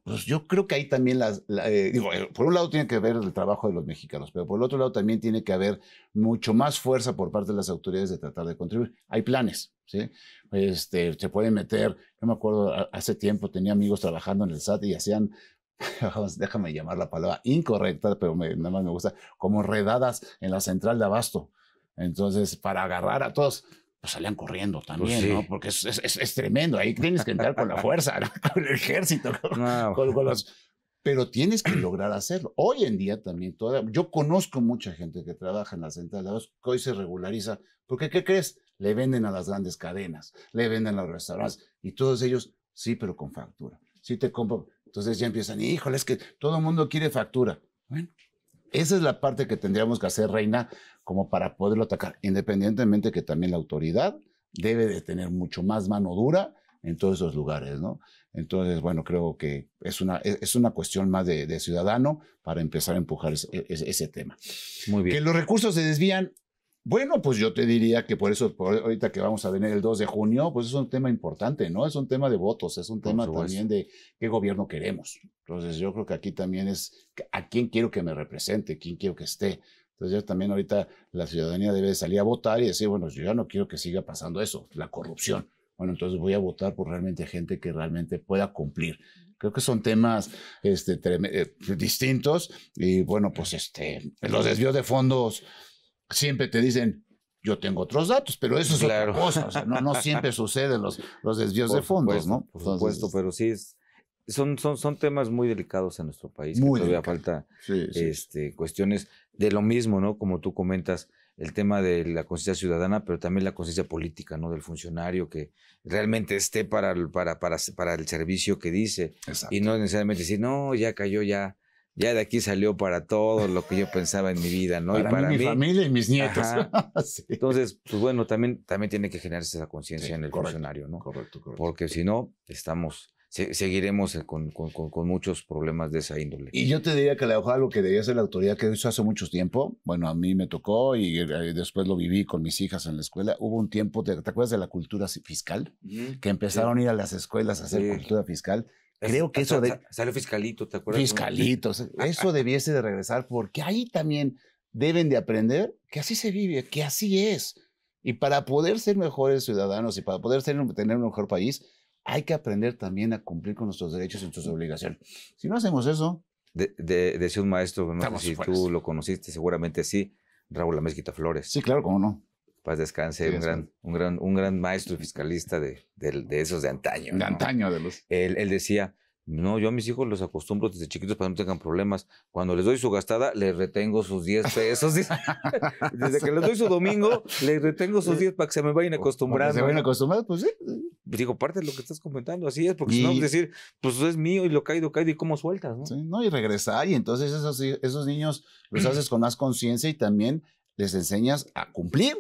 Pues, yo creo que ahí también las, eh, digo, eh, por un lado tiene que ver el trabajo de los mexicanos, pero por el otro lado también tiene que haber mucho más fuerza por parte de las autoridades de tratar de contribuir. Hay planes, ¿sí? Este, se pueden meter, no me acuerdo, hace tiempo tenía amigos trabajando en el SAT y hacían déjame llamar la palabra incorrecta, pero nada más me gusta, como redadas en la central de abasto. Entonces, para agarrar a todos, pues salían corriendo pues también, ¿no? Porque es, tremendo, ahí tienes que entrar con la fuerza, con el ejército, pues. con, los... Pero tienes que lograr hacerlo. Hoy en día también, yo conozco mucha gente que trabaja en las entradas, hoy se regulariza, porque ¿qué crees? Le venden a las grandes cadenas, le venden a los restaurantes, y todos ellos, sí, pero con factura. Sí te compro. Entonces ya empiezan, híjole, es que todo el mundo quiere factura. Bueno, esa es la parte que tendríamos que hacer, Reina, como para poderlo atacar, independientemente que también la autoridad debe de tener mucho más mano dura en todos esos lugares, ¿no? Entonces, bueno, creo que es una, e-, es una cuestión más de, ciudadano para empezar a empujar e-, ese, ese tema. Muy bien. Que los recursos se desvían bueno, pues yo te diría que por eso, ahorita que vamos a venir el 2 de junio, pues es un tema importante, ¿no? Es un tema de votos, es un tema también de qué gobierno queremos. Entonces yo creo que aquí también es a quién quiero que me represente, quién quiero que esté. Entonces yo también ahorita la ciudadanía debe salir a votar y decir, bueno, yo ya no quiero que siga pasando eso, la corrupción. Bueno, entonces voy a votar por realmente gente que realmente pueda cumplir. Creo que son temas este, eh, distintos y bueno, pues este, los desvíos de fondos siempre te dicen, yo tengo otros datos, pero eso es cosa. no, siempre suceden los, los desvíos de fondos, ¿no? Por supuesto, pero sí son, son, son temas muy delicados en nuestro país. todavía falta Este, cuestiones de lo mismo, ¿no? Como tú comentas, el tema de la conciencia ciudadana, pero también la conciencia política, ¿no? Del funcionario que realmente esté para, para, para, para el servicio que dice. Y no necesariamente decir, no, ya cayó, ya ya de aquí salió para todo lo que yo pensaba en mi vida, ¿no? Para mi familia y mis nietos. Entonces, pues bueno, también, también tiene que generarse esa conciencia en el funcionario, ¿no? Correcto, correcto. Porque si no, estamos, seguiremos eh, con, muchos problemas de esa índole. Y yo te diría que la hoja lo que debía ser la autoridad que hizo hace mucho tiempo, bueno, a mí me tocó y, eh, después lo viví con mis hijas en la escuela, hubo un tiempo, de, ¿te acuerdas de la cultura fiscal? que empezaron a ir a las escuelas a hacer cultura fiscal Creo que eso de... Salió fiscalito, ¿te acuerdas? Fiscalitos. Eso debiese de regresar porque ahí también deben de aprender que así se vive, que así es. Y para poder ser mejores ciudadanos y para poder ser, tener un mejor país, hay que aprender también a cumplir con nuestros derechos y nuestras obligaciones. Si no hacemos eso... De, de, decía un maestro, si tú lo conociste, seguramente sí, Raúl Lamezquita Flores. Sí, claro, cómo no. Paz descanse, un, gran, un, gran, maestro fiscalista de, esos de antaño. De antaño, de los. Él, decía, no, yo a mis hijos los acostumbro desde chiquitos para que no tengan problemas. Cuando les doy su gastada, les retengo sus 10 pesos. desde que les doy su domingo, les retengo sus 10 para que se me vayan acostumbrando. se vayan acostumbrando, pues sí. Pues pues digo, parte de lo que estás comentando, así es, porque si no, decir, pues es mío y lo caído, caído y cómo sueltas, ¿no? Sí, no, y regresar. Y entonces esos, esos niños los haces con más conciencia y también les enseñas a cumplir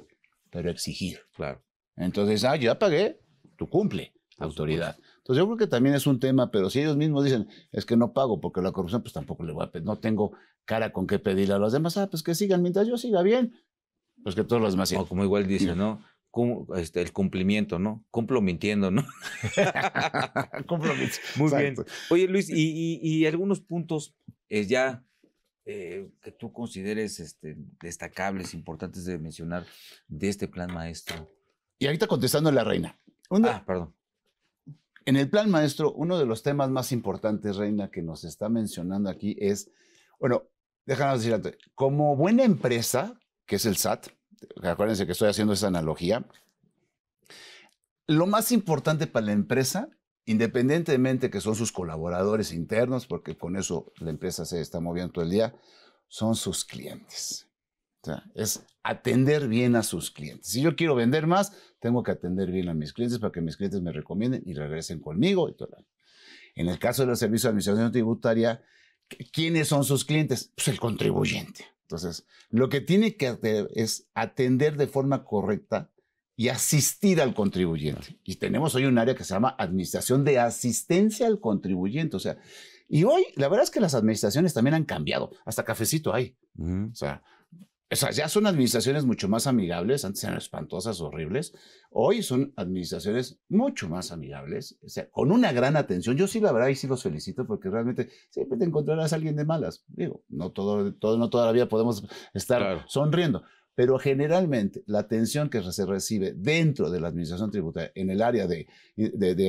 pero exigir. Claro. Entonces, ah, ya pagué, tú cumple, autoridad. Entonces, yo creo que también es un tema, pero si ellos mismos dicen, es que no pago porque la corrupción, pues tampoco le voy a pedir, no tengo cara con qué pedirle a los demás, ah, pues que sigan, mientras yo siga bien, pues que todos los demás sigan. O como igual dice, ¿no? Este, el cumplimiento, ¿no? Cumplo mintiendo, ¿no? Cumplo mintiendo. Muy bien. Oye, Luis, y, algunos puntos es eh, ya eh, que tú consideres este, destacables, importantes de mencionar de este plan maestro? Y ahorita contestando a la reina. ah, perdón. En el plan maestro, uno de los temas más importantes, reina, que nos está mencionando aquí es, bueno, déjanos decir antes, como buena empresa, que es el SAT, acuérdense que estoy haciendo esa analogía, lo más importante para la empresa independientemente que son sus colaboradores internos, porque con eso la empresa se está moviendo todo el día, son sus clientes. es atender bien a sus clientes. Si yo quiero vender más, tengo que atender bien a mis clientes para que mis clientes me recomienden y regresen conmigo. Y todo en el caso de los servicios de administración tributaria, ¿quiénes son sus clientes? Pues el contribuyente. Entonces, lo que tiene que hacer es atender de forma correcta y asistir al contribuyente. Y tenemos hoy un área que se llama Administración de Asistencia al Contribuyente. O sea, y hoy la verdad es que las administraciones también han cambiado. Hasta cafecito hay. O sea, ya son administraciones mucho más amigables, antes eran espantosas, horribles, hoy son administraciones mucho más amigables, o sea, con una gran atención. Yo sí la verdad y sí los felicito porque realmente siempre te encontrarás alguien de malas. Digo, no, todo, todo, no toda la vida podemos estar sonriendo, pero generalmente la atención que se recibe dentro de la administración tributaria en el área de,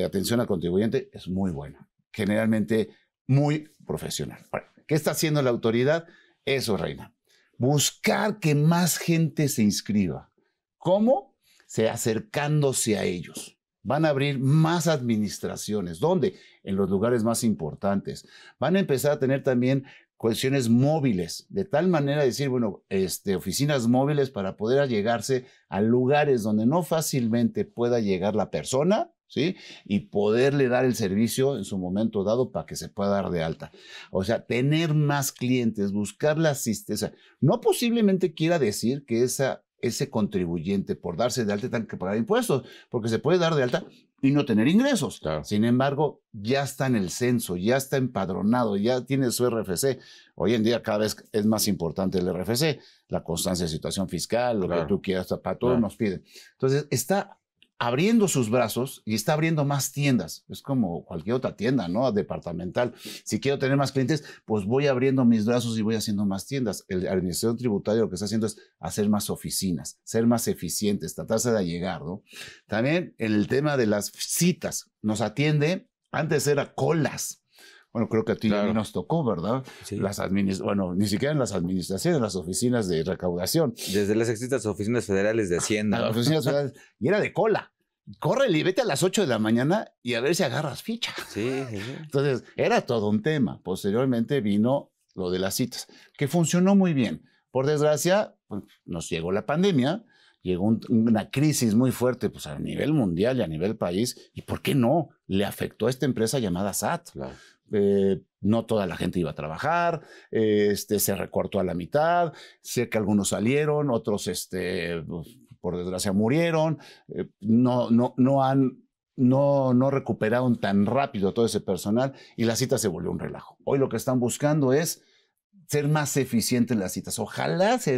atención al contribuyente es muy buena, generalmente muy profesional. ¿Qué está haciendo la autoridad? Eso, Reina. Buscar que más gente se inscriba. ¿Cómo? Se acercándose a ellos. Van a abrir más administraciones. ¿Dónde? En los lugares más importantes. Van a empezar a tener también cuestiones móviles, de tal manera decir, bueno, este, oficinas móviles para poder llegarse a lugares donde no fácilmente pueda llegar la persona, ¿sí? Y poderle dar el servicio en su momento dado para que se pueda dar de alta. O sea, tener más clientes, buscar la asistencia. No posiblemente quiera decir que esa, ese contribuyente por darse de alta tenga que pagar impuestos, porque se puede dar de alta y no tener ingresos. Sin embargo, ya está en el censo, ya está empadronado, ya tiene su RFC. Hoy en día cada vez es más importante el RFC, la constancia de situación fiscal, lo que tú quieras, para todo nos piden. Entonces, está abriendo sus brazos y está abriendo más tiendas. Es como cualquier otra tienda, ¿no? Departamental. Si quiero tener más clientes, pues voy abriendo mis brazos y voy haciendo más tiendas. El administración tributario lo que está haciendo es hacer más oficinas, ser más eficientes, tratarse de llegar, ¿no? También en el tema de las citas, nos atiende, antes era colas, bueno, creo que a ti nos tocó, ¿verdad? Sí. bueno, ni siquiera en las administraciones, en las oficinas de recaudación. Desde las existentes oficinas federales de Hacienda. Las oficinas federales, y era de cola. Corre y vete a las 8 de la mañana y a ver si agarras ficha. Sí, Entonces, era todo un tema. Posteriormente vino lo de las citas, que funcionó muy bien. Por desgracia, pues, nos llegó la pandemia, llegó una crisis muy fuerte pues, a nivel mundial y a nivel país, y por qué no le afectó a esta empresa llamada SAT. Claro. Eh, no toda la gente iba a trabajar, eh, este, se recortó a la mitad, sé que algunos salieron, otros, este, pues, por desgracia, murieron, eh, no, no, han... No, no recuperaron tan rápido todo ese personal y la cita se volvió un relajo. Hoy lo que están buscando es ser más en las citas. Ojalá se,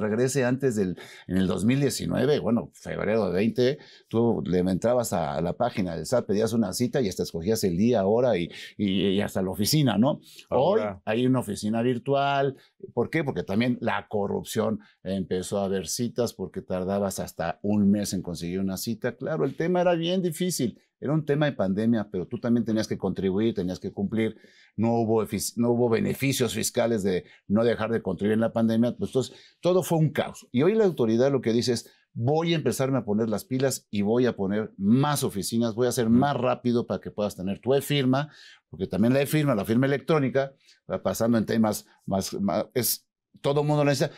regrese antes del, en el 2019, bueno, febrero de 20, tú le entrabas a, la página del SAT, pedías una cita y hasta escogías el día, hora y, hasta la oficina, ¿no? Hoy hay una oficina virtual. ¿Por qué? Porque también la corrupción empezó a haber citas porque tardabas hasta un mes en conseguir una cita. Claro, el tema era bien difícil. Era un tema de pandemia, pero tú también tenías que contribuir, tenías que cumplir. No hubo, no hubo beneficios fiscales de no dejar de contribuir en la pandemia. Pues, entonces, todo fue un caos. Y hoy la autoridad lo que dice es, voy a empezarme a poner las pilas y voy a poner más oficinas, voy a hacer más rápido para que puedas tener tu e-firma, porque también la e-firma, la firma electrónica, va pasando en temas más, es, todo el mundo dice,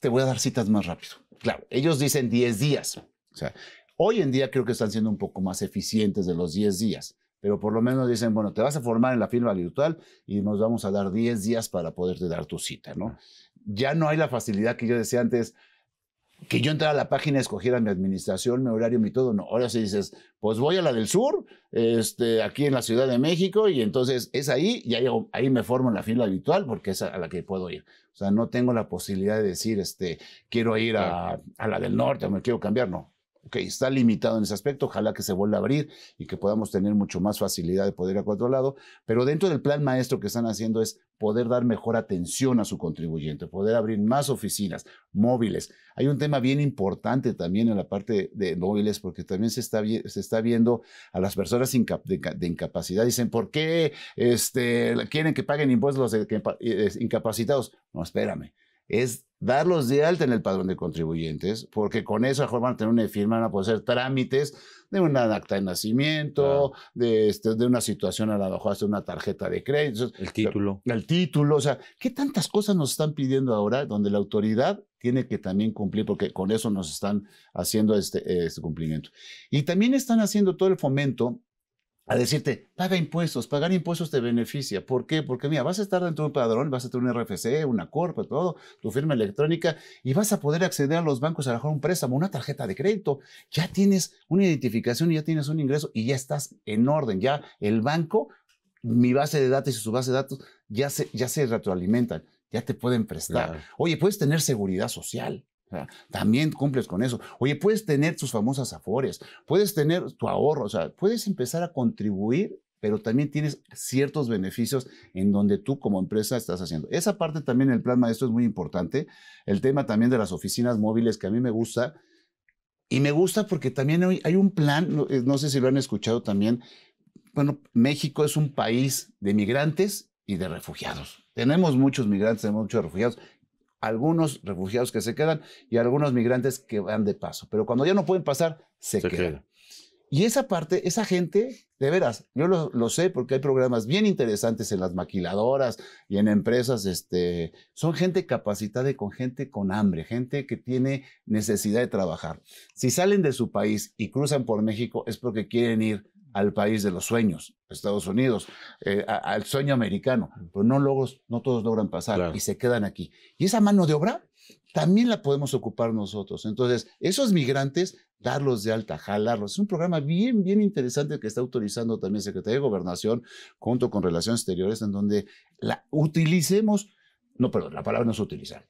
te voy a dar citas más rápido. Claro, ellos dicen 10 días. O sea, Hoy en día creo que están siendo un poco más eficientes de los 10 días, pero por lo menos dicen, bueno, te vas a formar en la firma virtual y nos vamos a dar 10 días para poderte dar tu cita, ¿no? Ya no hay la facilidad que yo decía antes, que yo entrara a la página, escogiera mi administración, mi horario, mi todo, no. Ahora sí dices, pues voy a la del sur, este, aquí en la Ciudad de México, y entonces es ahí, y ahí, me formo en la firma virtual porque es a la que puedo ir. O sea, no tengo la posibilidad de decir, este, quiero ir a, a la del norte o me quiero cambiar, no. Ok, está limitado en ese aspecto, ojalá que se vuelva a abrir y que podamos tener mucho más facilidad de poder ir a cuatro lado, pero dentro del plan maestro que están haciendo es poder dar mejor atención a su contribuyente, poder abrir más oficinas móviles. Hay un tema bien importante también en la parte de móviles, porque también se está, viendo a las personas de, incapacidad. Dicen, ¿por qué este, quieren que paguen impuestos los eh, incapacitados? No, espérame es darlos de alta en el padrón de contribuyentes, porque con eso van a tener una firma, van a poder hacer trámites de una acta de nacimiento, este, de, una situación a la baja, hasta una tarjeta de crédito. El título. El título, o sea, ¿qué tantas cosas nos están pidiendo ahora donde la autoridad tiene que también cumplir, porque con eso nos están haciendo este, este cumplimiento? Y también están haciendo todo el fomento a decirte, paga impuestos, pagar impuestos te beneficia. ¿Por qué? Porque mira, vas a estar dentro de un padrón, vas a tener un RFC, una corpa, todo, tu firma electrónica y vas a poder acceder a los bancos a mejor un préstamo, una tarjeta de crédito. Ya tienes una identificación, ya tienes un ingreso y ya estás en orden. Ya el banco, mi base de datos y su base de datos ya se, ya se retroalimentan, ya te pueden prestar. Oye, puedes tener seguridad social también cumples con eso. Oye, puedes tener tus famosas aforias, puedes tener tu ahorro, o sea, puedes empezar a contribuir, pero también tienes ciertos beneficios en donde tú como empresa estás haciendo. Esa parte también en el plan maestro es muy importante. El tema también de las oficinas móviles que a mí me gusta. Y me gusta porque también hay un plan, no, eh, no sé si lo han escuchado también. Bueno, México es un país de migrantes y de refugiados. Tenemos muchos migrantes, tenemos muchos refugiados algunos refugiados que se quedan y algunos migrantes que van de paso. Pero cuando ya no pueden pasar, se, quedan. Y esa parte, esa gente, de veras, yo lo, sé porque hay programas bien interesantes en las maquiladoras y en empresas, este, son gente capacitada y con gente con hambre, gente que tiene necesidad de trabajar. Si salen de su país y cruzan por México es porque quieren ir al país de los sueños, Estados Unidos, eh, al sueño americano, pero no, todos logran pasar y se quedan aquí. Y esa mano de obra también la podemos ocupar nosotros. Entonces, esos migrantes, darlos de alta, jalarlos. Es un programa bien, bien interesante que está autorizando también Secretaría de Gobernación junto con Relaciones Exteriores, en donde la utilicemos, no, perdón, la palabra no es utilizar,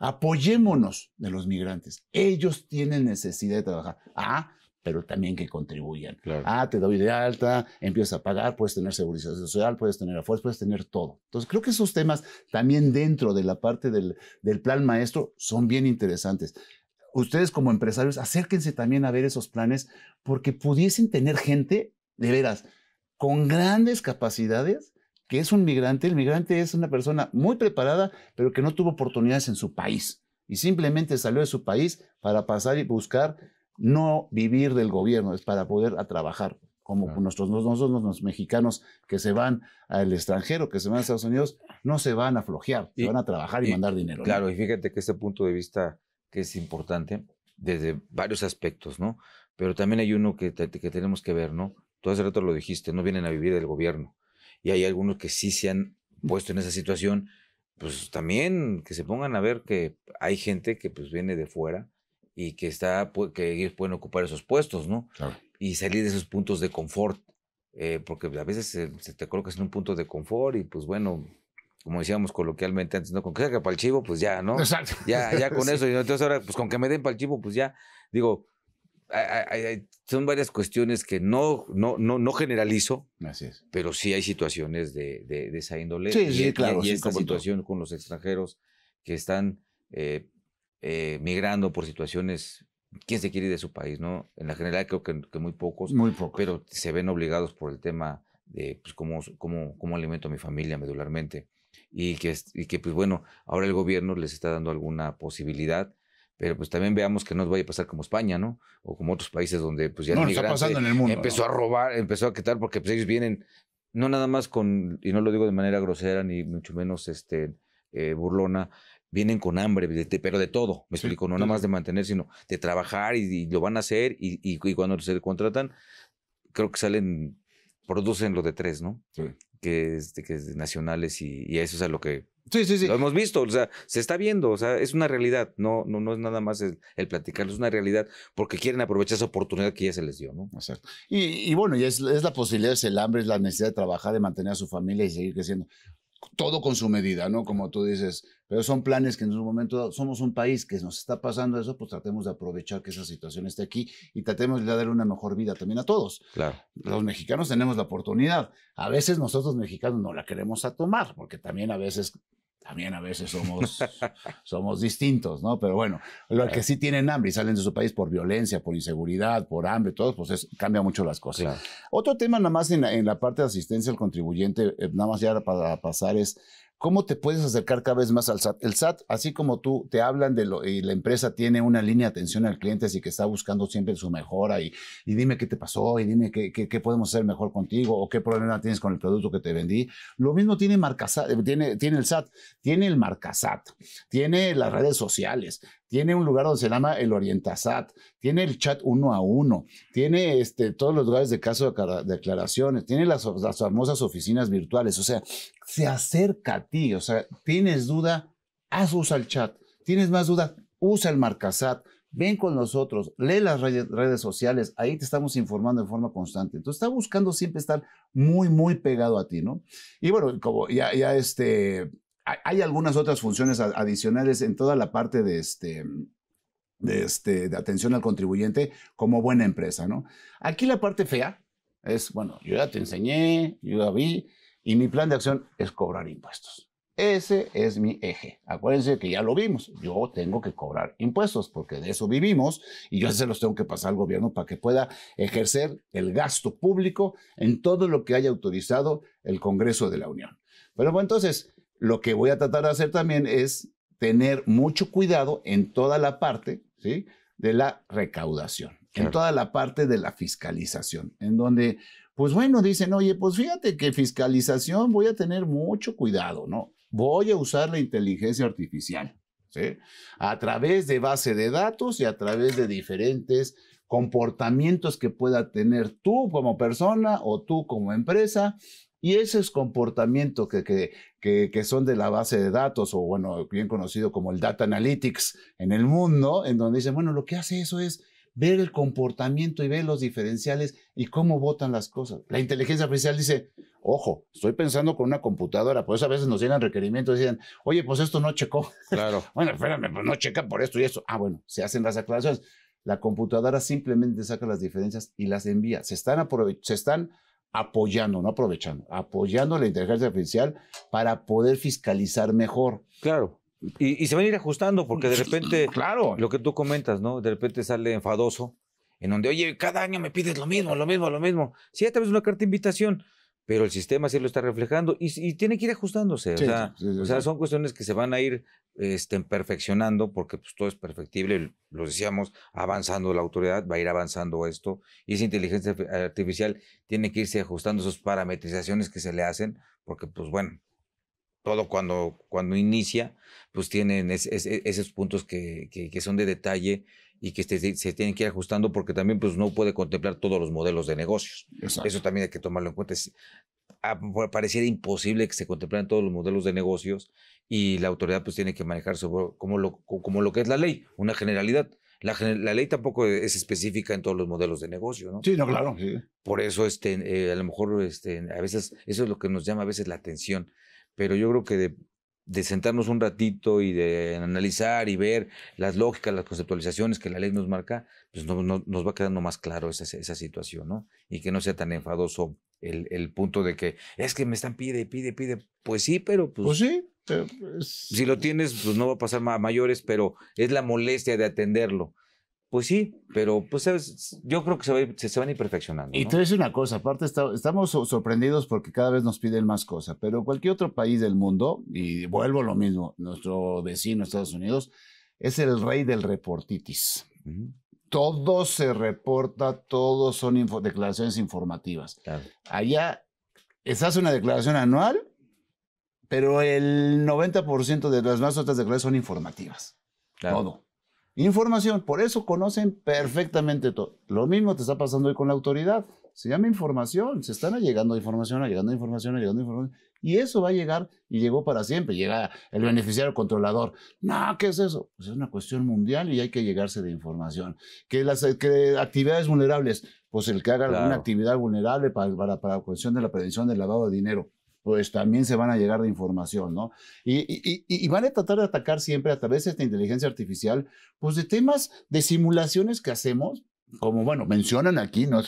apoyémonos de los migrantes. Ellos tienen necesidad de trabajar. Ah, pero también que contribuyan. Ah, te doy de alta, empiezas a pagar, puedes tener seguridad social, puedes tener afuera, puedes tener todo. Entonces, creo que esos temas también dentro de la parte del, del plan maestro son bien interesantes ustedes como empresarios, acérquense también a ver esos planes porque pudiesen tener gente, de veras, con grandes capacidades, que es un migrante. El migrante es una persona muy preparada, pero que no tuvo oportunidades en su país y simplemente salió de su país para pasar y buscar no vivir del gobierno, es para poder a trabajar, como nuestros, nosotros los mexicanos que se van al extranjero, que se van a Estados Unidos, no se van a flojear, se van a trabajar y, mandar dinero. Claro, y fíjate que este punto de vista que es importante desde varios aspectos, ¿no? Pero también hay uno que, tenemos que ver, ¿no? Tú hace rato lo dijiste, no vienen a vivir del gobierno. Y hay algunos que sí se han puesto en esa situación, pues también que se pongan a ver que hay gente que pues viene de fuera, y que, está, que ellos pueden ocupar esos puestos, ¿no? Y salir de esos puntos de confort, eh, porque a veces te colocas en un punto de confort y pues bueno, como decíamos coloquialmente antes, ¿no? Con que salga para el chivo, pues ya, ¿no? Exacto. Ya, ya con eso. Y entonces ahora, pues con que me den para el chivo, pues ya, digo, son varias cuestiones que no, no, no, no generalizo, pero sí hay situaciones de, esa índole. y, Y, esta situación con los extranjeros que están... Eh, eh, migrando por situaciones, quién se quiere ir de su país, ¿no? En la general creo que, que muy pocos. Pero se ven obligados por el tema de pues, cómo, cómo, cómo alimento a mi familia medularmente. Y que, y que, pues bueno, ahora el gobierno les está dando alguna posibilidad pero pues también veamos que no nos vaya a pasar como España, ¿no? O como otros países donde pues ya no, está pasando en el mundo, empezó a robar, empezó a quitar porque pues ellos vienen no nada más con y no lo digo de manera grosera ni mucho menos este eh, burlona, vienen con hambre, pero de todo, me explico, no nada más de mantener, sino de trabajar y, lo van a hacer y, cuando se contratan, creo que salen, producen lo de tres, ¿no? Sí. Que, es, que nacionales y, eso es a lo que... Sí, sí, sí. Lo hemos visto, o sea, se está viendo, o sea, es una realidad, no, no, no es nada más el, platicar, es una realidad porque quieren aprovechar esa oportunidad que ya se les dio, ¿no? Exacto. Y, bueno, y es, es la posibilidad, es el hambre, es la necesidad de trabajar, de mantener a su familia y seguir creciendo todo con su medida, ¿no? Como tú dices, pero son planes que en un momento somos un país que nos está pasando eso, pues tratemos de aprovechar que esa situación esté aquí y tratemos de darle una mejor vida también a todos. Claro. Los mexicanos tenemos la oportunidad. A veces nosotros mexicanos no la queremos a tomar, porque también a veces también a veces somos, somos distintos, ¿no? Pero bueno, los que sí tienen hambre y salen de su país por violencia, por inseguridad, por hambre, todos pues es, cambia mucho las cosas. Otro tema nada más en la, en la, parte de asistencia al contribuyente, eh, nada más ya para pasar es ¿Cómo te puedes acercar cada vez más al SAT? El SAT, así como tú, te hablan de lo, y la empresa tiene una línea de atención al cliente, así que está buscando siempre su mejora y, y dime qué te pasó y dime qué, qué, podemos hacer mejor contigo o qué problema tienes con el producto que te vendí. Lo mismo tiene, marca, eh, tiene, tiene el SAT, tiene el marca SAT. tiene las redes sociales, tiene un lugar donde se llama el Orientazat. tiene el chat uno a uno, tiene este, todos los lugares de caso de declaraciones, tiene las, famosas oficinas virtuales, o sea, se acerca a ti, o sea, tienes duda, haz uso el chat, tienes más duda, usa el Marcasat, ven con nosotros, lee las redes sociales, ahí te estamos informando en forma constante. Entonces está buscando siempre estar muy, muy pegado a ti, ¿no? Y bueno, como ya, ya este, hay algunas otras funciones adicionales en toda la parte de este, de, este, de atención al contribuyente como buena empresa, ¿no? Aquí la parte fea es, bueno, yo ya te enseñé, yo ya vi, y mi plan de acción es cobrar impuestos. Ese es mi eje. Acuérdense que ya lo vimos. Yo tengo que cobrar impuestos porque de eso vivimos y yo se los tengo que pasar al gobierno para que pueda ejercer el gasto público en todo lo que haya autorizado el Congreso de la Unión. Pero bueno, entonces, lo que voy a tratar de hacer también es tener mucho cuidado en toda la parte ¿sí? de la recaudación, en toda la parte de la fiscalización, en donde, pues bueno, dicen, oye, pues fíjate que fiscalización voy a tener mucho cuidado, ¿no? Voy a usar la inteligencia artificial, ¿sí? A través de base de datos y a través de diferentes comportamientos que pueda tener tú como persona o tú como empresa. Y esos comportamientos que, que que, son de la base de datos o, bueno, bien conocido como el Data Analytics en el mundo, en donde dicen, bueno, lo que hace eso es ver el comportamiento y ver los diferenciales y cómo votan las cosas. La inteligencia artificial dice, ojo, estoy pensando con una computadora, por eso a veces nos llegan requerimientos y dicen, oye, pues esto no checó. Claro. bueno, espérame, pues no checa por esto y eso. Ah, bueno, se hacen las aclaraciones. La computadora simplemente saca las diferencias y las envía. Se están, se están apoyando, no aprovechando, apoyando la inteligencia artificial para poder fiscalizar mejor. Claro. Y, se van a ir ajustando porque de repente, lo que tú comentas, ¿no? De repente sale enfadoso, en donde, oye, cada año me pides lo mismo, lo mismo, lo mismo. Si ya te ves una carta de invitación, pero el sistema sí lo está reflejando y, tiene que ir ajustándose. o, sea, son cuestiones que se van a ir este, perfeccionando porque pues, todo es perfectible, lo decíamos, avanzando la autoridad, va a ir avanzando esto y esa inteligencia artificial tiene que irse ajustando esas parametrizaciones que se le hacen porque, pues bueno, todo cuando, cuando inicia, pues tienen e, esos puntos que, que son de detalle y que se, tienen que ir ajustando porque también pues, no puede contemplar todos los modelos de negocios. Eso también hay que tomarlo en cuenta. Es, ah, imposible que se contemplaran todos los modelos de negocios y la autoridad pues tiene que manejar como lo, como lo que es la ley, una generalidad. La, ley tampoco es específica en todos los modelos de negocio, Sí, no, claro. Por eso, este, eh, a lo mejor, este, a veces, eso es lo que nos llama a veces la atención. Pero yo creo que de, de sentarnos un ratito y de analizar y ver las lógicas, las conceptualizaciones que la ley nos marca, pues no, nos va quedando más claro esa, situación, ¿no? Y que no sea tan enfadoso el, punto de que es que me están pide, pide, pide. Pues sí, pero pues. pues sí. Pues si lo tienes, pues no va a pasar a mayores, pero es la molestia de atenderlo. Pues sí, pero pues yo creo que se, se, van a ir perfeccionando. Y te es una cosa, aparte estamos sorprendidos porque cada vez nos piden más cosas, pero cualquier otro país del mundo, y vuelvo a lo mismo, nuestro vecino Estados Unidos, es el rey del reportitis. Todo se reporta, todo son declaraciones informativas. Allá Allá, estás una declaración anual, pero el 90% de las más otras declaraciones son informativas. Todo. Información, por eso conocen perfectamente todo. Lo mismo te está pasando hoy con la autoridad. Se llama información, se están llegando información, llegando información, llegando información. Y eso va a llegar y llegó para siempre. Llega el beneficiario controlador. No, ¿qué es eso? Pues es una cuestión mundial y hay que llegarse de información. Que las actividades vulnerables, pues el que haga alguna actividad vulnerable para la cuestión de la prevención del lavado de dinero pues también se van a llegar de información, ¿no? Y, y, van a tratar de atacar siempre a través de esta inteligencia artificial, pues de temas de simulaciones que hacemos. Como bueno, mencionan aquí, ¿no?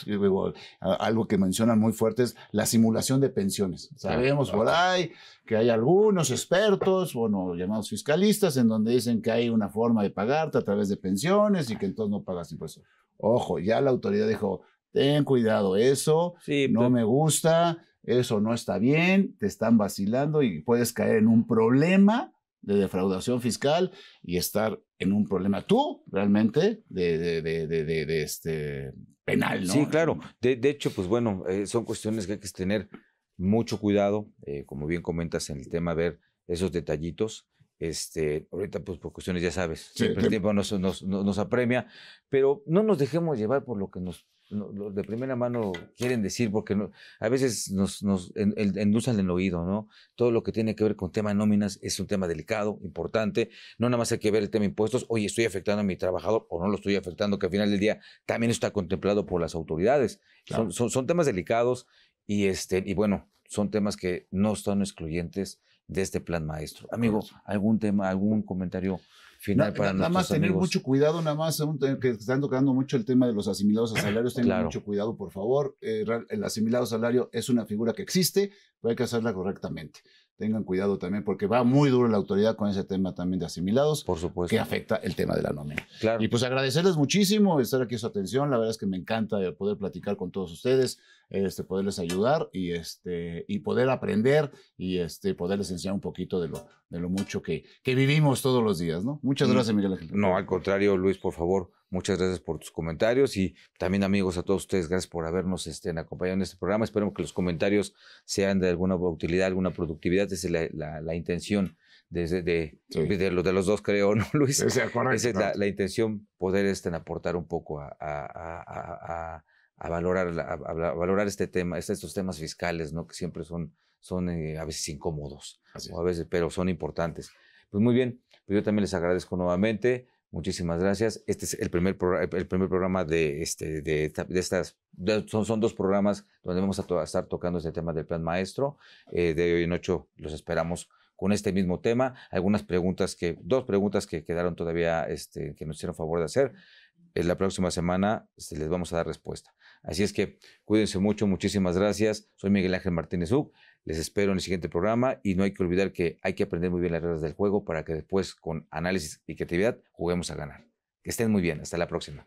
algo que mencionan muy fuerte es la simulación de pensiones. Sabemos por ahí que hay algunos expertos, bueno, llamados fiscalistas, en donde dicen que hay una forma de pagarte a través de pensiones y que entonces no pagas impuestos. Ojo, ya la autoridad dijo, ten cuidado, eso no me gusta, eso no está bien, te están vacilando y puedes caer en un problema de defraudación fiscal y estar en un problema tú realmente de, de, este penal. Sí, claro. De, hecho, pues bueno, eh, son cuestiones que hay que tener mucho cuidado, eh, como bien comentas en el tema, ver esos detallitos. Este, ahorita, pues por cuestiones, ya sabes, siempre el tiempo nos apremia, pero no nos dejemos llevar por lo que nos de primera mano quieren decir, porque a veces nos, nos el oído, ¿no? Todo lo que tiene que ver con tema de nóminas es un tema delicado, importante. No nada más hay que ver el tema de impuestos, oye, estoy afectando a mi trabajador o no lo estoy afectando, que al final del día también está contemplado por las autoridades. Son, temas delicados y, este, y bueno, son temas que no son excluyentes de este plan maestro. Amigo, ¿algún tema, algún comentario Nada más tener mucho cuidado, nada más, que están tocando mucho el tema de los asimilados a salarios, tengan mucho cuidado, por favor. Eh, el asimilado a salario es una figura que existe, pero hay que hacerla correctamente tengan cuidado también, porque va muy duro la autoridad con ese tema también de asimilados, que afecta el tema de la nómina. Y pues agradecerles muchísimo estar aquí su atención, la verdad es que me encanta poder platicar con todos ustedes, este, poderles ayudar y, este, y poder aprender y este, poderles enseñar un poquito de lo, de lo mucho que, que vivimos todos los días, ¿no? Muchas mm. gracias, Miguel Ángel. No, al contrario, Luis, por favor, Muchas gracias por tus comentarios y también amigos a todos ustedes, gracias por habernos este, acompañado en este programa. Esperemos que los comentarios sean de alguna utilidad, alguna productividad, esa es la, la, intención desde de, los, de, los dos, creo, ¿no, Luis? Esa es la, intención, poder este, aportar un poco a, a, a, a valorar, valorar este tema, este, estos temas fiscales, ¿no? Que siempre son, son eh, a veces incómodos, a veces, pero son importantes. Pues muy bien, pues yo también les agradezco nuevamente. Muchísimas gracias. Este es el primer, el primer programa de, este, de, estas. son, son, dos programas donde vamos a, estar tocando este tema del plan maestro. Eh, de hoy en ocho los esperamos con este mismo tema. Algunas preguntas que, dos preguntas que quedaron todavía, este, que nos hicieron favor de hacer. Eh, la próxima semana este, les vamos a dar respuesta. Así es que cuídense mucho, muchísimas gracias. Soy Miguel Ángel Martínez U. Les espero en el siguiente programa y no hay que olvidar que hay que aprender muy bien las reglas del juego para que después con análisis y creatividad juguemos a ganar. Que estén muy bien. Hasta la próxima.